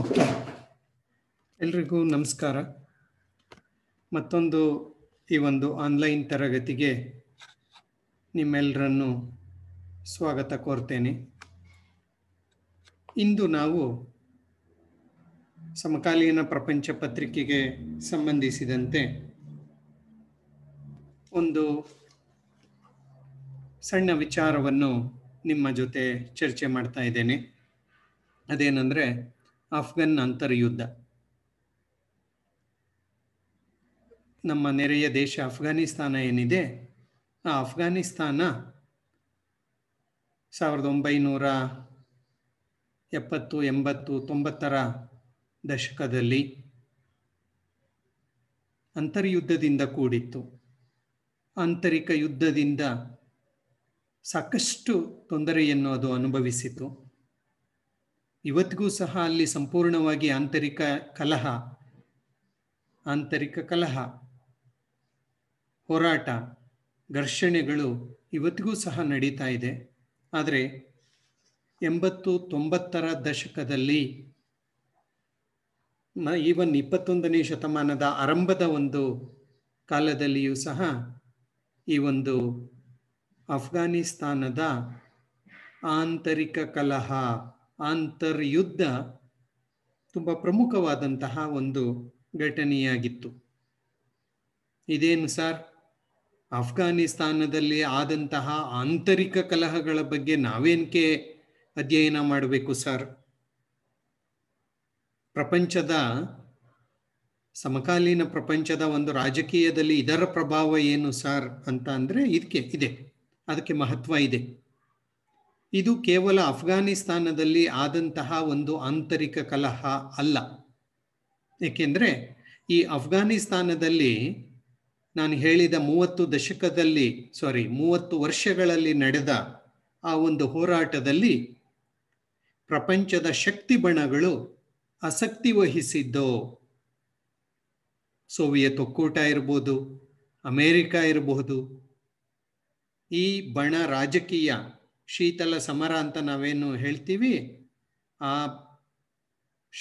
Okay ಎಲ್ರಿಗೂ ನಮಸ್ಕಾರ ಮತ್ತೊಂದು ಈ ಒಂದು ಆನ್ಲೈನ್ ತರಗತಿಗೆ ನಿಮ್ಮೆಲ್ಲರನ್ನು ಸ್ವಾಗತ ಕೋರ್ತೇನೆ ಇಂದು ನಾವು ಸಮಕಾಲೀನ ಪ್ರಪಂಚ ಪತ್ರಿಕೆಗೆ ಸಂಬಂಧಿಸಿದಂತೆ ಒಂದು ಸಣ್ಣ ವಿಚಾರವನ್ನು ನಿಮ್ಮ ಜೊತೆ ಚರ್ಚೆ ಮಾಡ್ತಾ ಇದ್ದೇನೆ ಅದೇನೆಂದರೆ ಆಫ್ಘನ್ ಅಂತರ್ಯುದ್ಧ ನಮ್ಮ ನೆರೆಯ ದೇಶ ಅಫ್ಘಾನಿಸ್ತಾನ ಏನಿದೆ ಆ ಅಫ್ಘಾನಿಸ್ತಾನ ಸಾವಿರದ ಒಂಬೈನೂರ ಎಪ್ಪತ್ತು ಎಂಬತ್ತು ತೊಂಬತ್ತರ ದಶಕದಲ್ಲಿ ಅಂತರ್ಯುದ್ಧದಿಂದ ಕೂಡಿತ್ತು ಆಂತರಿಕ ಯುದ್ಧದಿಂದ ಸಾಕಷ್ಟು ತೊಂದರೆಯನ್ನು ಅದು ಅನುಭವಿಸಿತು ಇವತ್ತಿಗೂ ಸಹ ಅಲ್ಲಿ ಸಂಪೂರ್ಣವಾಗಿ ಆಂತರಿಕ ಕಲಹ ಆಂತರಿಕ ಕಲಹ ಹೋರಾಟ ಘರ್ಷಣೆಗಳು ಇವತ್ತಿಗೂ ಸಹ ನಡೀತಾ ಇದೆ ಆದರೆ ಎಂಬತ್ತು ತೊಂಬತ್ತರ ದಶಕದಲ್ಲಿ ನ ಈವನ್ ಇಪ್ಪತ್ತೊಂದನೇ ಶತಮಾನದ ಆರಂಭದ ಒಂದು ಕಾಲದಲ್ಲಿಯೂ ಸಹ ಈ ಒಂದು ಅಫ್ಘಾನಿಸ್ತಾನದ ಆಂತರಿಕ ಕಲಹ ಯುದ್ಧ ತುಂಬ ಪ್ರಮುಖವಾದಂತಹ ಒಂದು ಘಟನೆಯಾಗಿತ್ತು ಇದೇನು ಸರ್ ಅಫ್ಘಾನಿಸ್ತಾನದಲ್ಲಿ ಆದಂತಹ ಆಂತರಿಕ ಕಲಹಗಳ ಬಗ್ಗೆ ನಾವೇನಕ್ಕೆ ಅಧ್ಯಯನ ಮಾಡಬೇಕು ಸರ್ ಪ್ರಪಂಚದ ಸಮಕಾಲೀನ ಪ್ರಪಂಚದ ಒಂದು ರಾಜಕೀಯದಲ್ಲಿ ಇದರ ಪ್ರಭಾವ ಏನು ಸರ್ ಅಂತ ಅಂದರೆ ಇದಕ್ಕೆ ಇದೆ ಅದಕ್ಕೆ ಮಹತ್ವ ಇದೆ ಇದು ಕೇವಲ ಅಫ್ಘಾನಿಸ್ತಾನದಲ್ಲಿ ಆದಂತಹ ಒಂದು ಆಂತರಿಕ ಕಲಹ ಅಲ್ಲ ಏಕೆಂದರೆ ಈ ಅಫ್ಘಾನಿಸ್ತಾನದಲ್ಲಿ ನಾನು ಹೇಳಿದ ಮೂವತ್ತು ದಶಕದಲ್ಲಿ ಸಾರಿ ಮೂವತ್ತು ವರ್ಷಗಳಲ್ಲಿ ನಡೆದ ಆ ಒಂದು ಹೋರಾಟದಲ್ಲಿ ಪ್ರಪಂಚದ ಶಕ್ತಿ ಬಣಗಳು ಆಸಕ್ತಿ ವಹಿಸಿದ್ದು ಸೋವಿಯತ್ ಒಕ್ಕೂಟ ಇರ್ಬೋದು ಅಮೇರಿಕಾ ಇರಬಹುದು ಈ ಬಣ ರಾಜಕೀಯ ಶೀತಲ ಸಮರ ಅಂತ ನಾವೇನು ಹೇಳ್ತೀವಿ ಆ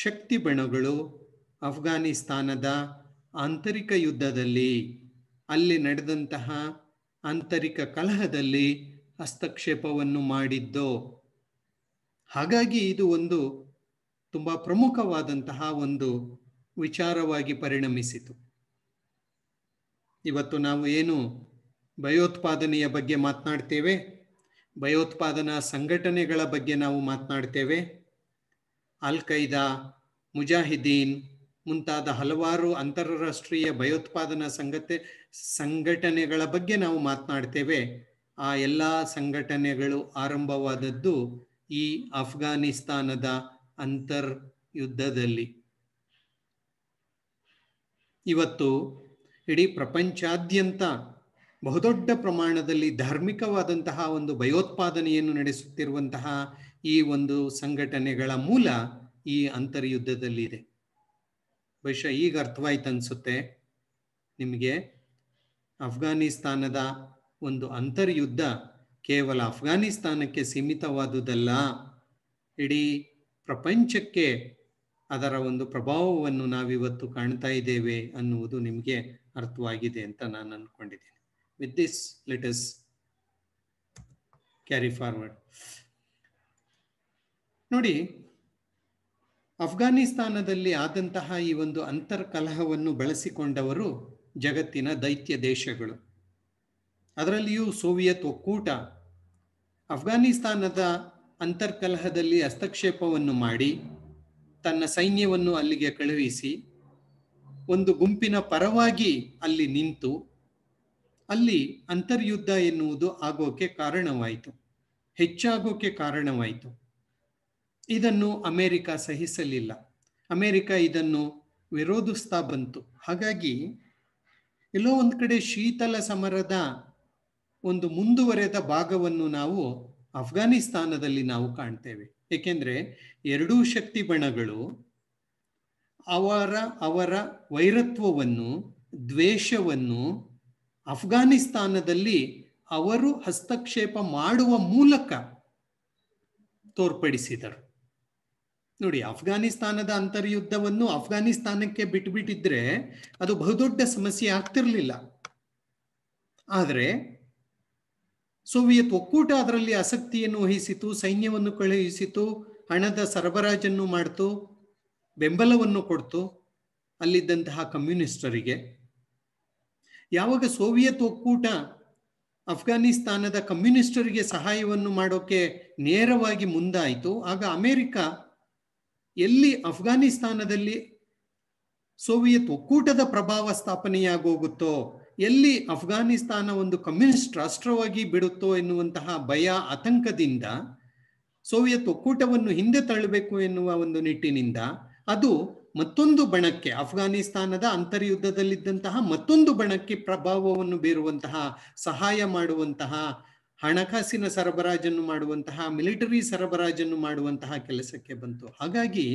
ಶಕ್ತಿ ಬಣಗಳು ಅಫ್ಘಾನಿಸ್ತಾನದ ಆಂತರಿಕ ಯುದ್ಧದಲ್ಲಿ ಅಲ್ಲಿ ನಡೆದಂತಹ ಆಂತರಿಕ ಕಲಹದಲ್ಲಿ ಹಸ್ತಕ್ಷೇಪವನ್ನು ಮಾಡಿದ್ದು ಹಾಗಾಗಿ ಇದು ಒಂದು ತುಂಬ ಪ್ರಮುಖವಾದಂತಹ ಒಂದು ವಿಚಾರವಾಗಿ ಪರಿಣಮಿಸಿತು ಇವತ್ತು ನಾವು ಏನು ಭಯೋತ್ಪಾದನೆಯ ಬಗ್ಗೆ ಮಾತನಾಡ್ತೇವೆ ಭಯೋತ್ಪಾದನಾ ಸಂಘಟನೆಗಳ ಬಗ್ಗೆ ನಾವು ಮಾತನಾಡ್ತೇವೆ ಅಲ್ ಖೈದಾ ಮುಜಾಹಿದೀನ್ ಮುಂತಾದ ಹಲವಾರು ಅಂತಾರಾಷ್ಟ್ರೀಯ ಭಯೋತ್ಪಾದನಾ ಸಂಗತೆ ಸಂಘಟನೆಗಳ ಬಗ್ಗೆ ನಾವು ಮಾತನಾಡ್ತೇವೆ ಆ ಎಲ್ಲ ಸಂಘಟನೆಗಳು ಆರಂಭವಾದದ್ದು ಈ ಅಫ್ಘಾನಿಸ್ತಾನದ ಅಂತರ್ ಯುದ್ಧದಲ್ಲಿ ಇವತ್ತು ಇಡೀ ಪ್ರಪಂಚಾದ್ಯಂತ ಬಹುದೊಡ್ಡ ಪ್ರಮಾಣದಲ್ಲಿ ಧಾರ್ಮಿಕವಾದಂತಹ ಒಂದು ಭಯೋತ್ಪಾದನೆಯನ್ನು ನಡೆಸುತ್ತಿರುವಂತಹ ಈ ಒಂದು ಸಂಘಟನೆಗಳ ಮೂಲ ಈ ಅಂತರ್ಯುದ್ಧದಲ್ಲಿದೆ ಬಹುಶಃ ಈಗ ಅರ್ಥವಾಯ್ತು ಅನ್ಸುತ್ತೆ ನಿಮಗೆ ಅಫ್ಘಾನಿಸ್ತಾನದ ಒಂದು ಅಂತರ್ಯುದ್ಧ ಕೇವಲ ಅಫ್ಘಾನಿಸ್ತಾನಕ್ಕೆ ಸೀಮಿತವಾದುದಲ್ಲ ಇಡೀ ಪ್ರಪಂಚಕ್ಕೆ ಅದರ ಒಂದು ಪ್ರಭಾವವನ್ನು ನಾವಿವತ್ತು ಕಾಣ್ತಾ ಇದ್ದೇವೆ ಅನ್ನುವುದು ನಿಮಗೆ ಅರ್ಥವಾಗಿದೆ ಅಂತ ನಾನು ಅಂದ್ಕೊಂಡಿದ್ದೀನಿ With this, let us carry forward. ನೋಡಿ ಅಫ್ಘಾನಿಸ್ತಾನದಲ್ಲಿ ಆದಂತಹ ಈ ಒಂದು ಅಂತರ್ಕಲಹವನ್ನು ಬಳಸಿಕೊಂಡವರು ಜಗತ್ತಿನ ದೈತ್ಯ ದೇಶಗಳು ಅದರಲ್ಲಿಯೂ ಸೋವಿಯತ್ ಒಕ್ಕೂಟ ಅಫ್ಘಾನಿಸ್ತಾನದ ಅಂತರ್ಕಲಹದಲ್ಲಿ ಹಸ್ತಕ್ಷೇಪವನ್ನು ಮಾಡಿ ತನ್ನ ಸೈನ್ಯವನ್ನು ಅಲ್ಲಿಗೆ ಕಳುಹಿಸಿ ಒಂದು ಗುಂಪಿನ ಪರವಾಗಿ ಅಲ್ಲಿ ನಿಂತು ಅಲ್ಲಿ ಅಂತರ್ಯುದ್ಧ ಎನ್ನುವುದು ಆಗೋಕೆ ಕಾರಣವಾಯಿತು ಹೆಚ್ಚಾಗೋಕೆ ಕಾರಣವಾಯಿತು ಇದನ್ನು ಅಮೆರಿಕ ಸಹಿಸಲಿಲ್ಲ ಅಮೆರಿಕ ಇದನ್ನು ವಿರೋಧಿಸ್ತಾ ಬಂತು ಹಾಗಾಗಿ ಎಲ್ಲೋ ಒಂದು ಕಡೆ ಶೀತಲ ಸಮರದ ಒಂದು ಮುಂದುವರೆದ ಭಾಗವನ್ನು ನಾವು ಅಫ್ಘಾನಿಸ್ತಾನದಲ್ಲಿ ನಾವು ಕಾಣ್ತೇವೆ ಏಕೆಂದರೆ ಎರಡೂ ಶಕ್ತಿ ಬಣಗಳು ಅವರ ಅವರ ವೈರತ್ವವನ್ನು ದ್ವೇಷವನ್ನು ಅಫ್ಘಾನಿಸ್ತಾನದಲ್ಲಿ ಅವರು ಹಸ್ತಕ್ಷೇಪ ಮಾಡುವ ಮೂಲಕ ತೋರ್ಪಡಿಸಿದರು ನೋಡಿ ಅಫ್ಘಾನಿಸ್ತಾನದ ಅಂತರ್ಯುದ್ಧವನ್ನು ಅಫ್ಘಾನಿಸ್ತಾನಕ್ಕೆ ಬಿಟ್ಟುಬಿಟ್ಟಿದ್ರೆ ಅದು ಬಹುದೊಡ್ಡ ಸಮಸ್ಯೆ ಆಗ್ತಿರ್ಲಿಲ್ಲ ಆದರೆ ಸೋವಿಯತ್ ಒಕ್ಕೂಟ ಅದರಲ್ಲಿ ಆಸಕ್ತಿಯನ್ನು ವಹಿಸಿತು ಸೈನ್ಯವನ್ನು ಕಳುಹಿಸಿತು ಹಣದ ಸರಬರಾಜನ್ನು ಮಾಡಿತು ಬೆಂಬಲವನ್ನು ಕೊಡ್ತು ಅಲ್ಲಿದ್ದಂತಹ ಕಮ್ಯುನಿಸ್ಟರಿಗೆ ಯಾವಾಗ ಸೋವಿಯತ್ ಒಕ್ಕೂಟ ಅಫ್ಘಾನಿಸ್ತಾನದ ಕಮ್ಯುನಿಸ್ಟರಿಗೆ ಸಹಾಯವನ್ನು ಮಾಡೋಕೆ ನೇರವಾಗಿ ಮುಂದಾಯಿತು ಆಗ ಅಮೆರಿಕ ಎಲ್ಲಿ ಅಫ್ಘಾನಿಸ್ತಾನದಲ್ಲಿ ಸೋವಿಯತ್ ಒಕ್ಕೂಟದ ಪ್ರಭಾವ ಸ್ಥಾಪನೆಯಾಗೋಗುತ್ತೋ ಎಲ್ಲಿ ಅಫ್ಘಾನಿಸ್ತಾನ ಒಂದು ಕಮ್ಯುನಿಸ್ಟ್ ರಾಷ್ಟ್ರವಾಗಿ ಬಿಡುತ್ತೋ ಎನ್ನುವಂತಹ ಭಯ ಆತಂಕದಿಂದ ಸೋವಿಯತ್ ಒಕ್ಕೂಟವನ್ನು ಹಿಂದೆ ತಳ್ಳಬೇಕು ಎನ್ನುವ ಒಂದು ನಿಟ್ಟಿನಿಂದ ಅದು ಮತ್ತೊಂದು ಬಣಕ್ಕೆ ಅಫ್ಘಾನಿಸ್ತಾನದ ಅಂತರ್ಯುದ್ಧದಲ್ಲಿದ್ದಂತಹ ಮತ್ತೊಂದು ಬಣಕ್ಕೆ ಪ್ರಭಾವವನ್ನು ಬೀರುವಂತಹ ಸಹಾಯ ಮಾಡುವಂತಹ ಹಣಕಾಸಿನ ಸರಬರಾಜನ್ನು ಮಾಡುವಂತಹ ಮಿಲಿಟರಿ ಸರಬರಾಜನ್ನು ಮಾಡುವಂತಹ ಕೆಲಸಕ್ಕೆ ಬಂತು ಹಾಗಾಗಿ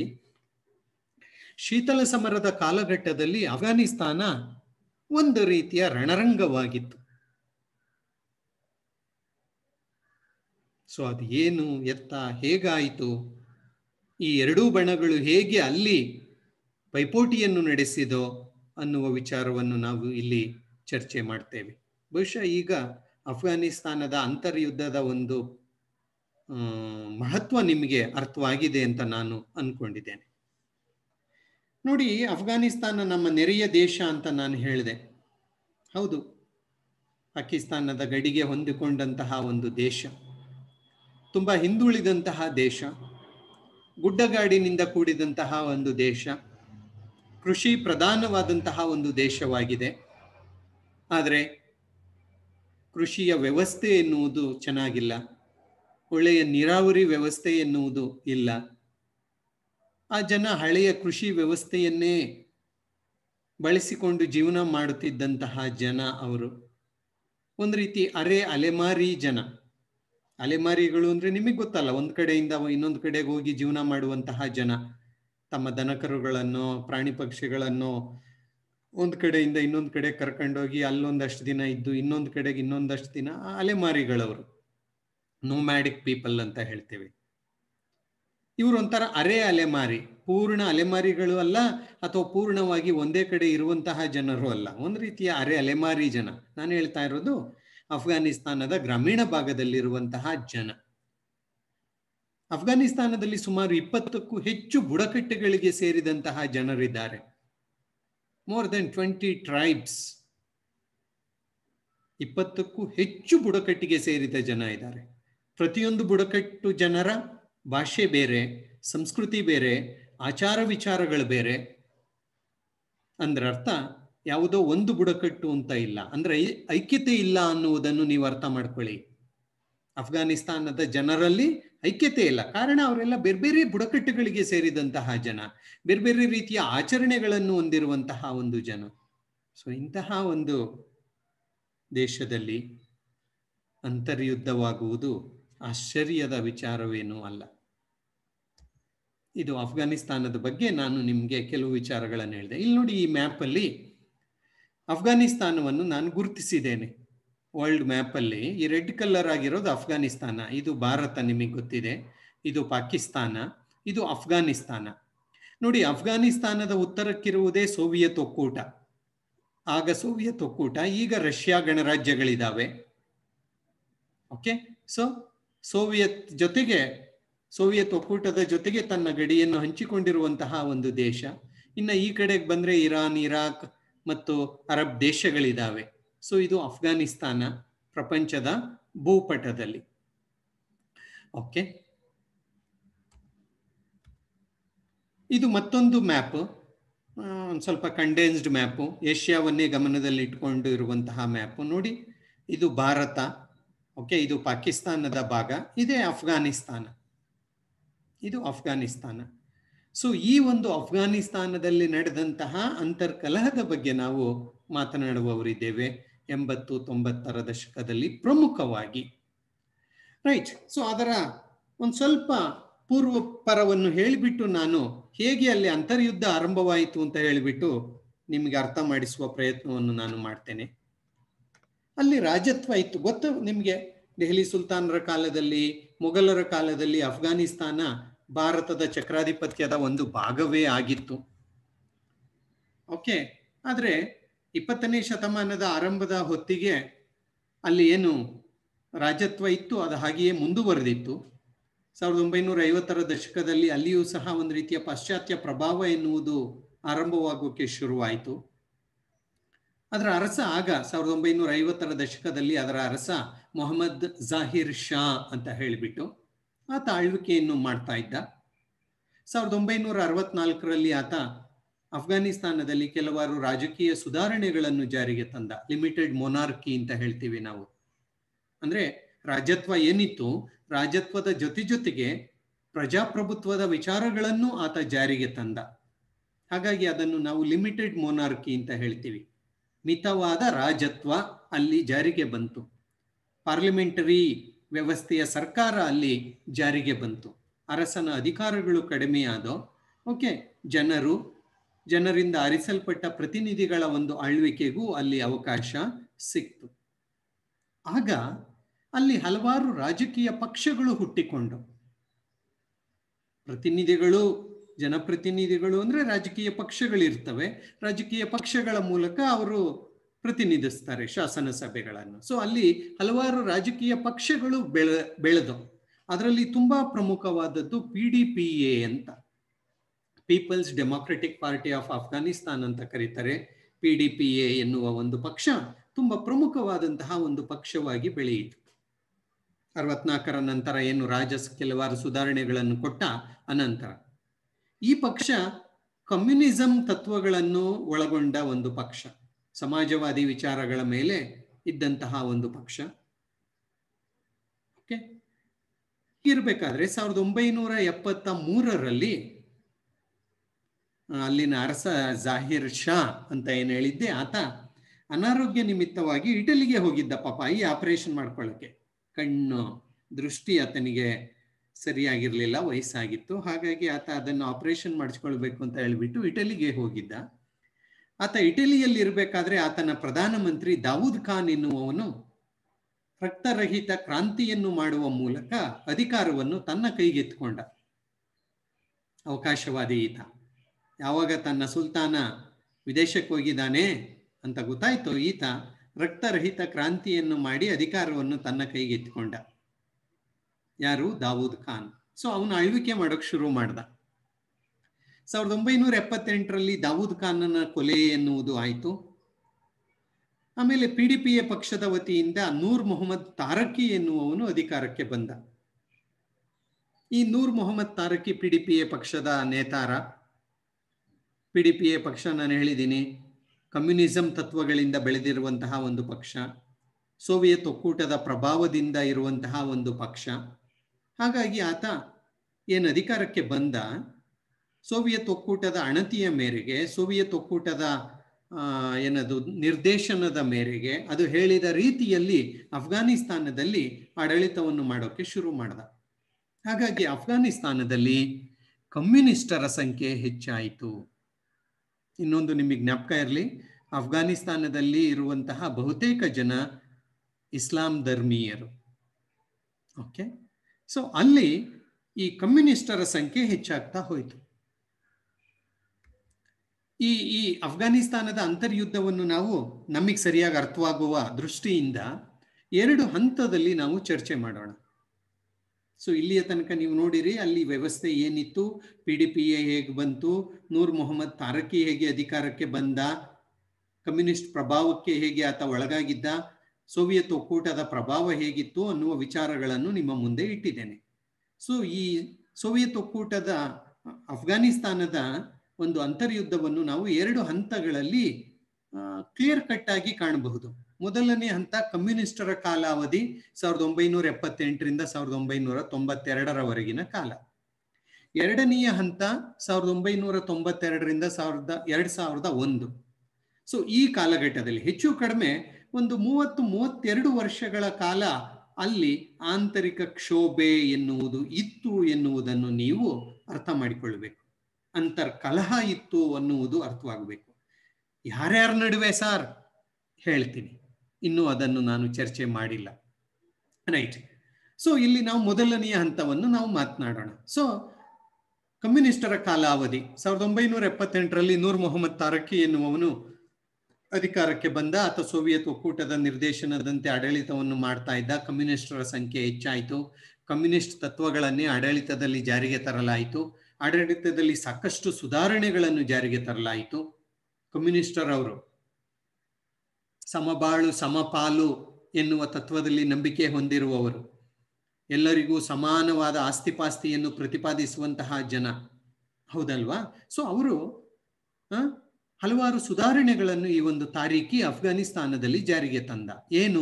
ಶೀತಲ ಸಮರದ ಕಾಲಘಟ್ಟದಲ್ಲಿ ಅಫ್ಘಾನಿಸ್ತಾನ ಒಂದು ರೀತಿಯ ರಣರಂಗವಾಗಿತ್ತು ಸೊ ಅದು ಏನು ಎತ್ತ ಹೇಗಾಯಿತು ಈ ಎರಡೂ ಬಣಗಳು ಹೇಗೆ ಅಲ್ಲಿ ಪೈಪೋಟಿಯನ್ನು ನಡೆಸಿದೋ ಅನ್ನುವ ವಿಚಾರವನ್ನು ನಾವು ಇಲ್ಲಿ ಚರ್ಚೆ ಮಾಡ್ತೇವೆ ಬಹುಶಃ ಈಗ ಅಫ್ಘಾನಿಸ್ತಾನದ ಅಂತರ್ಯುದ್ಧದ ಒಂದು ಮಹತ್ವ ನಿಮಗೆ ಅರ್ಥವಾಗಿದೆ ಅಂತ ನಾನು ಅನ್ಕೊಂಡಿದ್ದೇನೆ ನೋಡಿ ಅಫ್ಘಾನಿಸ್ತಾನ ನಮ್ಮ ನೆರೆಯ ದೇಶ ಅಂತ ನಾನು ಹೇಳಿದೆ ಹೌದು ಪಾಕಿಸ್ತಾನದ ಗಡಿಗೆ ಹೊಂದಿಕೊಂಡಂತಹ ಒಂದು ದೇಶ ತುಂಬ ಹಿಂದುಳಿದಂತಹ ದೇಶ ಗುಡ್ಡಗಾಡಿನಿಂದ ಕೂಡಿದಂತಹ ಒಂದು ದೇಶ ಕೃಷಿ ಪ್ರಧಾನವಾದಂತಹ ಒಂದು ದೇಶವಾಗಿದೆ ಆದರೆ ಕೃಷಿಯ ವ್ಯವಸ್ಥೆ ಎನ್ನುವುದು ಚೆನ್ನಾಗಿಲ್ಲ ಒಳ್ಳೆಯ ನೀರಾವರಿ ವ್ಯವಸ್ಥೆ ಎನ್ನುವುದು ಇಲ್ಲ ಆ ಜನ ಹಳೆಯ ಕೃಷಿ ವ್ಯವಸ್ಥೆಯನ್ನೇ ಬಳಸಿಕೊಂಡು ಜೀವನ ಮಾಡುತ್ತಿದ್ದಂತಹ ಜನ ಅವರು ಒಂದು ರೀತಿ ಅರೆ ಅಲೆಮಾರಿ ಜನ ಅಲೆಮಾರಿಗಳು ಅಂದ್ರೆ ನಿಮಗೆ ಗೊತ್ತಲ್ಲ ಒಂದು ಕಡೆಯಿಂದ ಇನ್ನೊಂದು ಕಡೆಗೆ ಹೋಗಿ ಜೀವನ ಮಾಡುವಂತಹ ಜನ ತಮ್ಮ ದನಕರುಗಳನ್ನು ಪ್ರಾಣಿ ಪಕ್ಷಿಗಳನ್ನು ಒಂದ್ ಕಡೆಯಿಂದ ಇನ್ನೊಂದ್ ಕಡೆ ಕರ್ಕೊಂಡೋಗಿ ಅಲ್ಲೊಂದಷ್ಟು ದಿನ ಇದ್ದು ಇನ್ನೊಂದ್ ಕಡೆಗೆ ಇನ್ನೊಂದಷ್ಟು ದಿನ ಅಲೆಮಾರಿಗಳವರು ನೋಮ್ಯಾಡಿಕ್ ಪೀಪಲ್ ಅಂತ ಹೇಳ್ತೇವೆ ಇವರು ಒಂಥರ ಅರೆ ಅಲೆಮಾರಿ ಪೂರ್ಣ ಅಲೆಮಾರಿಗಳು ಅಲ್ಲ ಅಥವಾ ಪೂರ್ಣವಾಗಿ ಒಂದೇ ಕಡೆ ಇರುವಂತಹ ಜನರು ಅಲ್ಲ ಒಂದ್ ರೀತಿಯ ಅರೆ ಅಲೆಮಾರಿ ಜನ ನಾನು ಹೇಳ್ತಾ ಇರೋದು ಅಫ್ಘಾನಿಸ್ತಾನದ ಗ್ರಾಮೀಣ ಭಾಗದಲ್ಲಿರುವಂತಹ ಜನ ಅಫ್ಘಾನಿಸ್ತಾನದಲ್ಲಿ ಸುಮಾರು ಇಪ್ಪತ್ತಕ್ಕೂ ಹೆಚ್ಚು ಬುಡಕಟ್ಟುಗಳಿಗೆ ಸೇರಿದಂತಹ ಜನರಿದ್ದಾರೆ ಮೋರ್ ದೆನ್ ಟ್ವೆಂಟಿ ಟ್ರೈಬ್ಸ್ ಇಪ್ಪತ್ತಕ್ಕೂ ಹೆಚ್ಚು ಬುಡಕಟ್ಟಿಗೆ ಸೇರಿದ ಜನ ಇದ್ದಾರೆ ಪ್ರತಿಯೊಂದು ಬುಡಕಟ್ಟು ಜನರ ಭಾಷೆ ಬೇರೆ ಸಂಸ್ಕೃತಿ ಬೇರೆ ಆಚಾರ ವಿಚಾರಗಳು ಬೇರೆ ಅಂದ್ರೆ ಅರ್ಥ ಯಾವುದೋ ಒಂದು ಬುಡಕಟ್ಟು ಅಂತ ಇಲ್ಲ ಅಂದ್ರೆ ಐಕ್ಯತೆ ಇಲ್ಲ ಅನ್ನುವುದನ್ನು ನೀವು ಅರ್ಥ ಮಾಡ್ಕೊಳ್ಳಿ ಅಫ್ಘಾನಿಸ್ತಾನದ ಜನರಲ್ಲಿ ಐಕ್ಯತೆ ಇಲ್ಲ ಕಾರಣ ಅವರೆಲ್ಲ ಬೇರೆ ಬೇರೆ ಬುಡಕಟ್ಟುಗಳಿಗೆ ಸೇರಿದಂತಹ ಜನ ಬೇರೆ ಬೇರೆ ರೀತಿಯ ಆಚರಣೆಗಳನ್ನು ಹೊಂದಿರುವಂತಹ ಒಂದು ಜನ ಸೊ ಇಂತಹ ಒಂದು ದೇಶದಲ್ಲಿ ಅಂತರ್ಯುದ್ಧವಾಗುವುದು ಆಶ್ಚರ್ಯದ ವಿಚಾರವೇನೂ ಅಲ್ಲ ಇದು ಅಫ್ಘಾನಿಸ್ತಾನದ ಬಗ್ಗೆ ನಾನು ನಿಮಗೆ ಕೆಲವು ವಿಚಾರಗಳನ್ನು ಹೇಳಿದೆ ಇಲ್ಲಿ ನೋಡಿ ಈ ಮ್ಯಾಪಲ್ಲಿ ಅಫ್ಘಾನಿಸ್ತಾನವನ್ನು ನಾನು ಗುರುತಿಸಿದ್ದೇನೆ ವರ್ಲ್ಡ್ ಮ್ಯಾಪಲ್ಲಿ ಈ ರೆಡ್ ಕಲರ್ ಆಗಿರೋದು ಅಫ್ಘಾನಿಸ್ತಾನ ಇದು ಭಾರತ ನಿಮಗೆ ಗೊತ್ತಿದೆ ಇದು ಪಾಕಿಸ್ತಾನ ಇದು ಅಫ್ಘಾನಿಸ್ತಾನ ನೋಡಿ ಅಫ್ಘಾನಿಸ್ತಾನದ ಉತ್ತರಕ್ಕಿರುವುದೇ ಸೋವಿಯತ್ ಒಕ್ಕೂಟ ಆಗ ಸೋವಿಯತ್ ಒಕ್ಕೂಟ ಈಗ ರಷ್ಯಾ ಗಣರಾಜ್ಯಗಳಿದಾವೆ ಓಕೆ ಸೊ ಸೋವಿಯತ್ ಜೊತೆಗೆ ಸೋವಿಯತ್ ಒಕ್ಕೂಟದ ಜೊತೆಗೆ ತನ್ನ ಗಡಿಯನ್ನು ಹಂಚಿಕೊಂಡಿರುವಂತಹ ಒಂದು ದೇಶ ಇನ್ನು ಈ ಕಡೆಗೆ ಬಂದರೆ ಇರಾನ್ ಇರಾಕ್ ಮತ್ತು ಅರಬ್ ದೇಶಗಳಿದ್ದಾವೆ ಸೊ ಇದು ಅಫ್ಘಾನಿಸ್ತಾನ ಪ್ರಪಂಚದ ಭೂಪಟದಲ್ಲಿ ಓಕೆ ಇದು ಮತ್ತೊಂದು ಮ್ಯಾಪ್ ಒಂದು ಸ್ವಲ್ಪ ಕಂಡೆನ್ಸ್ಡ್ ಮ್ಯಾಪು ಏಷ್ಯಾವನ್ನೇ ಗಮನದಲ್ಲಿ ಇಟ್ಕೊಂಡು ಇರುವಂತಹ ಮ್ಯಾಪು ನೋಡಿ ಇದು ಭಾರತ ಓಕೆ ಇದು ಪಾಕಿಸ್ತಾನದ ಭಾಗ ಇದೇ ಅಫ್ಘಾನಿಸ್ತಾನ ಇದು ಅಫ್ಘಾನಿಸ್ತಾನ ಸೊ ಈ ಒಂದು ಅಫ್ಘಾನಿಸ್ತಾನದಲ್ಲಿ ನಡೆದಂತಹ ಅಂತರ್ಕಲಹದ ಬಗ್ಗೆ ನಾವು ಮಾತನಾಡುವವರಿದ್ದೇವೆ ಎಂಬತ್ತು ತೊಂಬತ್ತರ ದಶಕದಲ್ಲಿ ಪ್ರಮುಖವಾಗಿ ರೈಟ್ ಸೊ ಅದರ ಒಂದು ಸ್ವಲ್ಪ ಪೂರ್ವ ಪರವನ್ನು ಹೇಳಿಬಿಟ್ಟು ನಾನು ಹೇಗೆ ಅಲ್ಲಿ ಅಂತರ್ಯುದ್ಧ ಆರಂಭವಾಯಿತು ಅಂತ ಹೇಳಿಬಿಟ್ಟು ನಿಮಗೆ ಅರ್ಥ ಮಾಡಿಸುವ ಪ್ರಯತ್ನವನ್ನು ನಾನು ಮಾಡ್ತೇನೆ ಅಲ್ಲಿ ರಾಜತ್ವ ಇತ್ತು ಗೊತ್ತು ನಿಮಗೆ ದೆಹಲಿ ಸುಲ್ತಾನರ ಕಾಲದಲ್ಲಿ ಮೊಘಲರ ಕಾಲದಲ್ಲಿ ಅಫ್ಘಾನಿಸ್ತಾನ ಭಾರತದ ಚಕ್ರಾಧಿಪತ್ಯದ ಒಂದು ಭಾಗವೇ ಆಗಿತ್ತು ಓಕೆ ಆದರೆ ಇಪ್ಪತ್ತನೇ ಶತಮಾನದ ಆರಂಭದ ಹೊತ್ತಿಗೆ ಅಲ್ಲಿ ಏನು ರಾಜತ್ವ ಇತ್ತು ಅದು ಹಾಗೆಯೇ ಮುಂದುವರೆದಿತ್ತು ಸಾವಿರದ ಒಂಬೈನೂರ ಐವತ್ತರ ದಶಕದಲ್ಲಿ ಅಲ್ಲಿಯೂ ಸಹ ಒಂದು ರೀತಿಯ ಪಾಶ್ಚಾತ್ಯ ಪ್ರಭಾವ ಎನ್ನುವುದು ಆರಂಭವಾಗೋಕ್ಕೆ ಶುರುವಾಯಿತು ಅದರ ಅರಸ ಆಗ ಸಾವಿರದ ಒಂಬೈನೂರ ಐವತ್ತರ ದಶಕದಲ್ಲಿ ಅದರ ಅರಸ ಮೊಹಮ್ಮದ್ ಜಾಹಿರ್ ಶಾ ಅಂತ ಹೇಳಿಬಿಟ್ಟು ಆತ ಆಳ್ವಿಕೆಯನ್ನು ಮಾಡ್ತಾ ಇದ್ದ ಸಾವಿರದ ಒಂಬೈನೂರ ಅರವತ್ನಾಲ್ಕರಲ್ಲಿ ಆತ ಅಫ್ಘಾನಿಸ್ತಾನದಲ್ಲಿ ಕೆಲವಾರು ರಾಜಕೀಯ ಸುಧಾರಣೆಗಳನ್ನು ಜಾರಿಗೆ ತಂದ ಲಿಮಿಟೆಡ್ ಮೊನಾರ್ಕಿ ಅಂತ ಹೇಳ್ತೀವಿ ನಾವು ಅಂದ್ರೆ ರಾಜ್ಯತ್ವ ಏನಿತ್ತು ರಾಜತ್ವದ ಜೊತೆ ಜೊತೆಗೆ ಪ್ರಜಾಪ್ರಭುತ್ವದ ವಿಚಾರಗಳನ್ನು ಆತ ಜಾರಿಗೆ ತಂದ ಹಾಗಾಗಿ ಅದನ್ನು ನಾವು ಲಿಮಿಟೆಡ್ ಮೊನಾರ್ಕಿ ಅಂತ ಹೇಳ್ತೀವಿ ಮಿತವಾದ ರಾಜತ್ವ ಅಲ್ಲಿ ಜಾರಿಗೆ ಬಂತು ಪಾರ್ಲಿಮೆಂಟರಿ ವ್ಯವಸ್ಥೆಯ ಸರ್ಕಾರ ಅಲ್ಲಿ ಜಾರಿಗೆ ಬಂತು ಅರಸನ ಅಧಿಕಾರಗಳು ಕಡಿಮೆಯಾದೋ ಓಕೆ ಜನರು ಜನರಿಂದ ಅರಿಸಲ್ಪಟ್ಟ ಪ್ರತಿನಿಧಿಗಳ ಒಂದು ಆಳ್ವಿಕೆಗೂ ಅಲ್ಲಿ ಅವಕಾಶ ಸಿಕ್ತು ಆಗ ಅಲ್ಲಿ ಹಲವಾರು ರಾಜಕೀಯ ಪಕ್ಷಗಳು ಹುಟ್ಟಿಕೊಂಡವು ಪ್ರತಿನಿಧಿಗಳು ಜನಪ್ರತಿನಿಧಿಗಳು ಅಂದ್ರೆ ರಾಜಕೀಯ ಪಕ್ಷಗಳಿರ್ತವೆ ರಾಜಕೀಯ ಪಕ್ಷಗಳ ಮೂಲಕ ಅವರು ಪ್ರತಿನಿಧಿಸ್ತಾರೆ ಶಾಸನ ಸಭೆಗಳನ್ನು ಸೊ ಅಲ್ಲಿ ಹಲವಾರು ರಾಜಕೀಯ ಪಕ್ಷಗಳು ಬೆಳೆ ಬೆಳೆದವು ಅದರಲ್ಲಿ ತುಂಬಾ ಪ್ರಮುಖವಾದದ್ದು ಪಿ ಡಿ ಪಿ ಎ ಅಂತ people's democratic party of Afghanistan ಅಂತ ಕರೀತಾರೆ ಪಿ ಡಿ ಪಿ ಎ ಎನ್ನುವ ಒಂದು ಪಕ್ಷ ತುಂಬಾ ಪ್ರಮುಖವಾದಂತಹ ಒಂದು ಪಕ್ಷವಾಗಿ ಬೆಳೆಯಿತು ಅರವತ್ನಾಲ್ಕರ ನಂತರ ಏನು ರಾಜಸ್ ಕೆಲವಾರು ಸುಧಾರಣೆಗಳನ್ನು ಕೊಟ್ಟ ಅನಂತರ ಈ ಪಕ್ಷ ಕಮ್ಯುನಿಸಂ ತತ್ವಗಳನ್ನು ಒಳಗೊಂಡ ಒಂದು ಪಕ್ಷ ಸಮಾಜವಾದಿ ವಿಚಾರಗಳ ಮೇಲೆ ಇದ್ದಂತಹ ಒಂದು ಪಕ್ಷ ಓಕೆ ಇರಬೇಕಾದ್ರೆ ಸಾವಿರದ ಒಂಬೈನೂರ ಎಪ್ಪತ್ತ ಮೂರರಲ್ಲಿ ಅಲ್ಲಿನ ಅರಸ ಜಾಹಿರ್ ಶಾ ಅಂತ ಏನು ಹೇಳಿದ್ದೆ ಆತ ಅನಾರೋಗ್ಯ ನಿಮಿತ್ತವಾಗಿ ಇಟಲಿಗೆ ಹೋಗಿದ್ದ ಪಾಪ ಈ ಆಪರೇಷನ್ ಮಾಡ್ಕೊಳ್ಳೋಕೆ ಕಣ್ಣು ದೃಷ್ಟಿ ಆತನಿಗೆ ಸರಿಯಾಗಿರ್ಲಿಲ್ಲ ವಯಸ್ಸಾಗಿತ್ತು ಹಾಗಾಗಿ ಆತ ಅದನ್ನು ಆಪರೇಷನ್ ಮಾಡಿಸ್ಕೊಳ್ಬೇಕು ಅಂತ ಹೇಳಿಬಿಟ್ಟು ಇಟಲಿಗೆ ಹೋಗಿದ್ದ ಆತ ಇಟಲಿಯಲ್ಲಿ ಇರಬೇಕಾದ್ರೆ ಆತನ ಪ್ರಧಾನಮಂತ್ರಿ ದಾವೂದ್ ಖಾನ್ ಎನ್ನುವವನು ರಕ್ತರಹಿತ ಕ್ರಾಂತಿಯನ್ನು ಮಾಡುವ ಮೂಲಕ ಅಧಿಕಾರವನ್ನು ತನ್ನ ಕೈಗೆತ್ಕೊಂಡ ಅವಕಾಶವಾದಿ ಈತ ಯಾವಾಗ ತನ್ನ ಸುಲ್ತಾನ ವಿದೇಶಕ್ಕೆ ಹೋಗಿದ್ದಾನೆ ಅಂತ ಗೊತ್ತಾಯ್ತು ಈತ ರಕ್ತರಹಿತ ಕ್ರಾಂತಿಯನ್ನು ಮಾಡಿ ಅಧಿಕಾರವನ್ನು ತನ್ನ ಕೈಗೆತ್ತಿಕೊಂಡ ಯಾರು ದಾವೂದ್ ಖಾನ್ ಸೊ ಅವನು ಆಳ್ವಿಕೆ ಮಾಡೋಕೆ ಶುರು ಮಾಡ್ದ ಸಾವಿರದ ಒಂಬೈನೂರ ಎಪ್ಪತ್ತೆಂಟರಲ್ಲಿ ದಾವೂದ್ ನ ಕೊಲೆ ಎನ್ನುವುದು ಆಯಿತು ಆಮೇಲೆ ಪಿ ಡಿ ಪಿ ಎ ಪಕ್ಷದ ವತಿಯಿಂದ ನೂರ್ ಮೊಹಮ್ಮದ್ ತಾರಕಿ ಎನ್ನುವವನು ಅಧಿಕಾರಕ್ಕೆ ಬಂದ ಈ Nur Mohammad Taraki P D P A ಪಕ್ಷದ ನೇತಾರ ಪಿ ಡಿ ಪಿ ಎ ಪಕ್ಷ ನಾನು ಹೇಳಿದ್ದೀನಿ ಕಮ್ಯುನಿಸಂ ತತ್ವಗಳಿಂದ ಬೆಳೆದಿರುವಂತಹ ಒಂದು ಪಕ್ಷ ಸೋವಿಯತ್ ಒಕ್ಕೂಟದ ಪ್ರಭಾವದಿಂದ ಇರುವಂತಹ ಒಂದು ಪಕ್ಷ ಹಾಗಾಗಿ ಆತ ಏನು ಅಧಿಕಾರಕ್ಕೆ ಬಂದ ಸೋವಿಯತ್ ಒಕ್ಕೂಟದ ಅಣತಿಯ ಮೇರೆಗೆ ಸೋವಿಯತ್ ಒಕ್ಕೂಟದ ಏನದು ನಿರ್ದೇಶನದ ಮೇರೆಗೆ ಅದು ಹೇಳಿದ ರೀತಿಯಲ್ಲಿ ಅಫ್ಘಾನಿಸ್ತಾನದಲ್ಲಿ ಆಡಳಿತವನ್ನು ಮಾಡೋಕ್ಕೆ ಶುರು ಮಾಡಿದ ಹಾಗಾಗಿ ಅಫ್ಘಾನಿಸ್ತಾನದಲ್ಲಿ ಕಮ್ಯುನಿಸ್ಟರ ಸಂಖ್ಯೆ ಹೆಚ್ಚಾಯಿತು ಇನ್ನೊಂದು ನಿಮಗೆ ಜ್ಞಾಪಕ ಇರಲಿ ಅಫ್ಘಾನಿಸ್ತಾನದಲ್ಲಿ ಇರುವಂತಹ ಬಹುತೇಕ ಜನ ಇಸ್ಲಾಂ ಧರ್ಮೀಯರು ಓಕೆ ಸೊ ಅಲ್ಲಿ ಈ ಕಮ್ಯುನಿಸ್ಟರ ಸಂಖ್ಯೆ ಹೆಚ್ಚಾಗ್ತಾ ಹೋಯಿತು ಈ ಈ ಅಫ್ಘಾನಿಸ್ತಾನದ ಅಂತರ್ಯುದ್ಧವನ್ನು ನಾವು ನಮಗೆ ಸರಿಯಾಗಿ ಅರ್ಥವಾಗುವ ದೃಷ್ಟಿಯಿಂದ ಎರಡು ಹಂತದಲ್ಲಿ ನಾವು ಚರ್ಚೆ ಮಾಡೋಣ ಸೊ ಇಲ್ಲಿಯ ತನಕ ನೀವು ನೋಡಿರಿ ಅಲ್ಲಿ ವ್ಯವಸ್ಥೆ ಏನಿತ್ತು ಪಿ ಡಿ ಪಿ ಎ ಹೇಗೆ ಬಂತು ನೂರ್ ಮೊಹಮ್ಮದ್ ತಾರಕಿ ಹೇಗೆ ಅಧಿಕಾರಕ್ಕೆ ಬಂದ ಕಮ್ಯುನಿಸ್ಟ್ ಪ್ರಭಾವಕ್ಕೆ ಹೇಗೆ ಆತ ಒಳಗಾಗಿದ್ದ ಸೋವಿಯತ್ ಒಕ್ಕೂಟದ ಪ್ರಭಾವ ಹೇಗಿತ್ತು ಅನ್ನುವ ವಿಚಾರಗಳನ್ನು ನಿಮ್ಮ ಮುಂದೆ ಇಟ್ಟಿದ್ದೇನೆ ಸೊ ಈ ಸೋವಿಯತ್ ಒಕ್ಕೂಟದ ಅಫ್ಘಾನಿಸ್ತಾನದ ಒಂದು ಅಂತರ್ಯುದ್ಧವನ್ನು ನಾವು ಎರಡು ಹಂತಗಳಲ್ಲಿ ಕ್ಲಿಯರ್ ಕಟ್ ಆಗಿ ಕಾಣಬಹುದು ಮೊದಲನೇ ಹಂತ ಕಮ್ಯುನಿಸ್ಟರ ಕಾಲಾವಧಿ ಸಾವಿರದ ಒಂಬೈನೂರ ಎಪ್ಪತ್ತೆಂಟರಿಂದ ಸಾವಿರದ ಒಂಬೈನೂರ ತೊಂಬತ್ತೆರಡರವರೆಗಿನ ಕಾಲ ಎರಡನೆಯ ಹಂತ ಸಾವಿರದ ಒಂಬೈನೂರ ತೊಂಬತ್ತೆರಡರಿಂದ ಸಾವಿರದ ಎರಡ್ ಸಾವಿರದ ಒಂದು ಸೊ ಈ ಕಾಲಘಟ್ಟದಲ್ಲಿ ಹೆಚ್ಚು ಕಡಿಮೆ ಒಂದು ಮೂವತ್ತು ಮೂವತ್ತೆರಡು ವರ್ಷಗಳ ಕಾಲ ಅಲ್ಲಿ ಆಂತರಿಕ ಕ್ಷೋಭೆ ಎನ್ನುವುದು ಇತ್ತು ಎನ್ನುವುದನ್ನು ನೀವು ಅರ್ಥ ಮಾಡಿಕೊಳ್ಳಬೇಕು ಅಂತರ್ ಕಲಹ ಇತ್ತು ಅನ್ನುವುದು ಅರ್ಥವಾಗಬೇಕು ಯಾರ್ಯಾರ ನಡುವೆ ಸಾರ್ ಹೇಳ್ತೀನಿ ಇನ್ನೂ ಅದನ್ನು ನಾನು ಚರ್ಚೆ ಮಾಡಿಲ್ಲ ರೈಟ್ ಸೊ ಇಲ್ಲಿ ನಾವು ಮೊದಲನೆಯ ಹಂತವನ್ನು ನಾವು ಮಾತನಾಡೋಣ ಸೊ ಕಮ್ಯುನಿಸ್ಟರ ಕಾಲಾವಧಿ ಸಾವಿರದ ಒಂಬೈನೂರ ಎಪ್ಪತ್ತೆಂಟರಲ್ಲಿ ನೂರ್ ಮೊಹಮ್ಮದ್ ತಾರಕಿ ಎನ್ನುವವನು ಅಧಿಕಾರಕ್ಕೆ ಬಂದ ಅಥವಾ ಸೋವಿಯತ್ ಒಕ್ಕೂಟದ ನಿರ್ದೇಶನದಂತೆ ಆಡಳಿತವನ್ನು ಮಾಡ್ತಾ ಇದ್ದ ಕಮ್ಯುನಿಸ್ಟರ ಸಂಖ್ಯೆ ಹೆಚ್ಚಾಯಿತು ಕಮ್ಯುನಿಸ್ಟ್ ತತ್ವಗಳನ್ನೇ ಆಡಳಿತದಲ್ಲಿ ಜಾರಿಗೆ ತರಲಾಯಿತು ಆಡಳಿತದಲ್ಲಿ ಸಾಕಷ್ಟು ಸುಧಾರಣೆಗಳನ್ನು ಜಾರಿಗೆ ತರಲಾಯಿತು ಕಮ್ಯುನಿಸ್ಟರ್ ಅವರು ಸಮಬಾಳು ಸಮಪಾಲು ಎನ್ನುವ ತತ್ವದಲ್ಲಿ ನಂಬಿಕೆ ಹೊಂದಿರುವವರು ಎಲ್ಲರಿಗೂ ಸಮಾನವಾದ ಆಸ್ತಿಪಾಸ್ತಿಯನ್ನು ಪ್ರತಿಪಾದಿಸುವಂತಹ ಜನ ಹೌದಲ್ವಾ ಸೊ ಅವರು ಹಲವಾರು ಸುಧಾರಣೆಗಳನ್ನು ಈ ಒಂದು ತಾರೀಖಿ ಅಫ್ಘಾನಿಸ್ತಾನದಲ್ಲಿ ಜಾರಿಗೆ ತಂದ ಏನು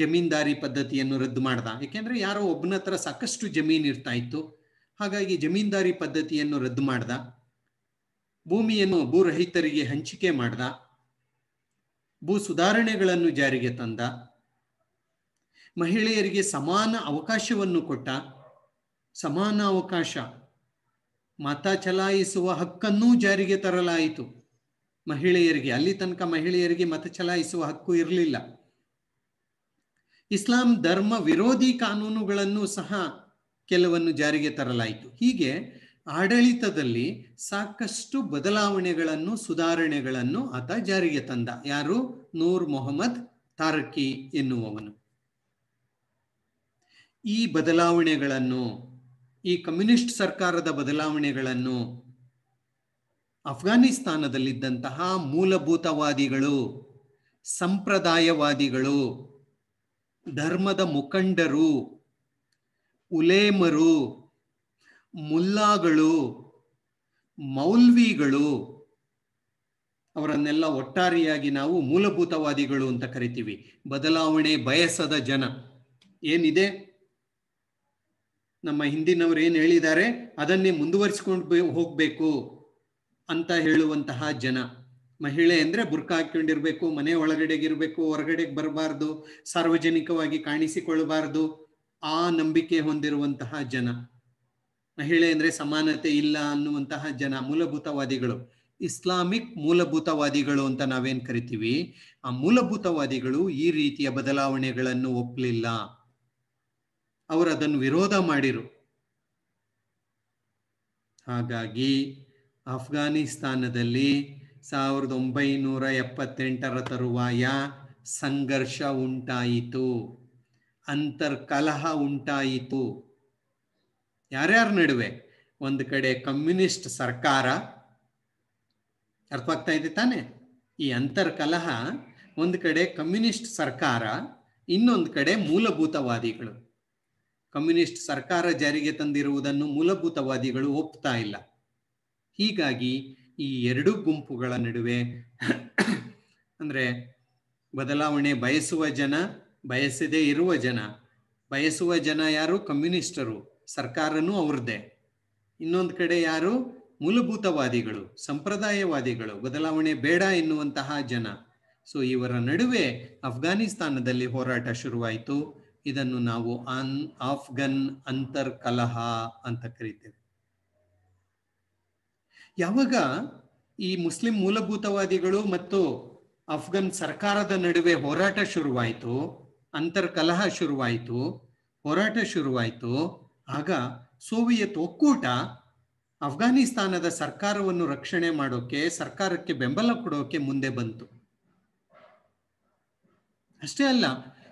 ಜಮೀನ್ದಾರಿ ಪದ್ಧತಿಯನ್ನು ರದ್ದು ಮಾಡ್ದ ಏಕೆಂದ್ರೆ ಯಾರೋ ಒಬ್ಬನ ಹತ್ರ ಸಾಕಷ್ಟು ಜಮೀನು ಇರ್ತಾ ಇತ್ತು ಹಾಗಾಗಿ ಜಮೀನ್ದಾರಿ ಪದ್ಧತಿಯನ್ನು ರದ್ದು ಮಾಡ್ದ ಭೂಮಿಯನ್ನು ಭೂರಹಿತರಿಗೆ ಹಂಚಿಕೆ ಮಾಡ್ದ ಭೂ ಸುಧಾರಣೆಗಳನ್ನು ಜಾರಿಗೆ ತಂದ ಮಹಿಳೆಯರಿಗೆ ಸಮಾನ ಅವಕಾಶವನ್ನು ಕೊಟ್ಟ ಸಮಾನ ಅವಕಾಶ ಮತ ಚಲಾಯಿಸುವ ಹಕ್ಕನ್ನೂ ಜಾರಿಗೆ ತರಲಾಯಿತು ಮಹಿಳೆಯರಿಗೆ ಅಲ್ಲಿ ತನಕ ಮಹಿಳೆಯರಿಗೆ ಮತ ಚಲಾಯಿಸುವ ಹಕ್ಕು ಇರಲಿಲ್ಲ ಇಸ್ಲಾಂ ಧರ್ಮ ವಿರೋಧಿ ಕಾನೂನುಗಳನ್ನು ಸಹ ಕೆಲವನ್ನು ಜಾರಿಗೆ ತರಲಾಯಿತು ಹೀಗೆ ಆಡಳಿತದಲ್ಲಿ ಸಾಕಷ್ಟು ಬದಲಾವಣೆಗಳನ್ನು ಸುಧಾರಣೆಗಳನ್ನು ಆತ ಜಾರಿಗೆ ತಂದ ಯಾರು ನೂರ್ ಮೊಹಮ್ಮದ್ ತಾರಕಿ ಎನ್ನುವವನು ಈ ಬದಲಾವಣೆಗಳನ್ನು ಈ ಕಮ್ಯುನಿಸ್ಟ್ ಸರ್ಕಾರದ ಬದಲಾವಣೆಗಳನ್ನು ಅಫ್ಘಾನಿಸ್ತಾನದಲ್ಲಿದ್ದಂತಹ ಮೂಲಭೂತವಾದಿಗಳು ಸಂಪ್ರದಾಯವಾದಿಗಳು ಧರ್ಮದ ಮುಖಂಡರು ಉಲೇಮರು ಮುಲ್ಲಾಗಳು ಮೌಲ್ವಿಗಳು ಅವರನ್ನೆಲ್ಲ ಒಟ್ಟಾರೆಯಾಗಿ ನಾವು ಮೂಲಭೂತವಾದಿಗಳು ಅಂತ ಕರಿತೀವಿ ಬದಲಾವಣೆ ಬಯಸದ ಜನ ಏನಿದೆ ನಮ್ಮ ಹಿಂದಿನವರು ಏನು ಹೇಳಿದ್ದಾರೆ ಅದನ್ನೇ ಮುಂದುವರಿಸಿಕೊಂಡು ಹೋಗ್ಬೇಕು ಅಂತ ಹೇಳುವಂತಹ ಜನ ಮಹಿಳೆ ಅಂದ್ರೆ ಬುರ್ಕ ಹಾಕೊಂಡಿರ್ಬೇಕು ಮನೆ ಇರಬೇಕು ಹೊರಗಡೆಗೆ ಬರಬಾರ್ದು ಸಾರ್ವಜನಿಕವಾಗಿ ಕಾಣಿಸಿಕೊಳ್ಳಬಾರ್ದು ಆ ನಂಬಿಕೆ ಹೊಂದಿರುವಂತಹ ಜನ ಮಹಿಳೆ ಅಂದ್ರೆ ಸಮಾನತೆ ಇಲ್ಲ ಅನ್ನುವಂತಹ ಜನ ಮೂಲಭೂತವಾದಿಗಳು ಇಸ್ಲಾಮಿಕ್ ಮೂಲಭೂತವಾದಿಗಳು ಅಂತ ನಾವೇನ್ ಕರಿತೀವಿ ಆ ಮೂಲಭೂತವಾದಿಗಳು ಈ ರೀತಿಯ ಬದಲಾವಣೆಗಳನ್ನು ಒಪ್ಪಲಿಲ್ಲ ಅವರು ಅದನ್ನು ವಿರೋಧ ಮಾಡಿರು ಹಾಗಾಗಿ ಅಫ್ಘಾನಿಸ್ತಾನದಲ್ಲಿ ಸಾವಿರದ ಒಂಬೈನೂರ ಎಪ್ಪತ್ತೆಂಟರ ತರುವಾಯ ಸಂಘರ್ಷ ಉಂಟಾಯಿತು ಅಂತರ್ಕಲಹ ಉಂಟಾಯಿತು ಯಾರ್ಯಾರ ನಡುವೆ ಒಂದು ಕಡೆ ಕಮ್ಯುನಿಸ್ಟ್ ಸರ್ಕಾರ ಅರ್ಥವಾಗ್ತಾ ಇದೆ ತಾನೇ ಈ ಅಂತರ್ ಕಲಹ ಒಂದು ಕಡೆ ಕಮ್ಯುನಿಸ್ಟ್ ಸರ್ಕಾರ ಇನ್ನೊಂದು ಕಡೆ ಮೂಲಭೂತವಾದಿಗಳು ಕಮ್ಯುನಿಸ್ಟ್ ಸರ್ಕಾರ ಜಾರಿಗೆ ತಂದಿರುವುದನ್ನು ಮೂಲಭೂತವಾದಿಗಳು ಒಪ್ತಾ ಇಲ್ಲ ಹೀಗಾಗಿ ಈ ಎರಡು ಗುಂಪುಗಳ ನಡುವೆ ಅಂದರೆ ಬದಲಾವಣೆ ಬಯಸುವ ಜನ ಬಯಸದೇ ಇರುವ ಜನ ಬಯಸುವ ಜನ ಯಾರು ಕಮ್ಯುನಿಸ್ಟರು ಸರ್ಕಾರನೂ ಅವ್ರದ್ದೇ ಇನ್ನೊಂದು ಕಡೆ ಯಾರು ಮೂಲಭೂತವಾದಿಗಳು ಸಂಪ್ರದಾಯವಾದಿಗಳು ಬದಲಾವಣೆ ಬೇಡ ಎನ್ನುವಂತಹ ಜನ ಸೊ ಇವರ ನಡುವೆ ಅಫ್ಘಾನಿಸ್ತಾನದಲ್ಲಿ ಹೋರಾಟ ಶುರುವಾಯಿತು ಇದನ್ನು ನಾವು ಅನ್ ಆಫ್ಘನ್ ಅಂತರ್ ಕಲಹ ಅಂತ ಕರಿತೇವೆ ಯಾವಾಗ ಈ ಮುಸ್ಲಿಂ ಮೂಲಭೂತವಾದಿಗಳು ಮತ್ತು ಅಫ್ಘನ್ ಸರ್ಕಾರದ ನಡುವೆ ಹೋರಾಟ ಶುರುವಾಯಿತು ಅಂತರ್ ಕಲಹ ಶುರುವಾಯಿತು ಹೋರಾಟ ಶುರುವಾಯಿತು ಆಗ ಸೋವಿಯತ್ ಒಕ್ಕೂಟ ಅಫ್ಘಾನಿಸ್ತಾನದ ಸರ್ಕಾರವನ್ನು ರಕ್ಷಣೆ ಮಾಡೋಕೆ ಸರ್ಕಾರಕ್ಕೆ ಬೆಂಬಲ ಕೊಡೋಕೆ ಮುಂದೆ ಬಂತು ಅಷ್ಟೇ ಅಲ್ಲ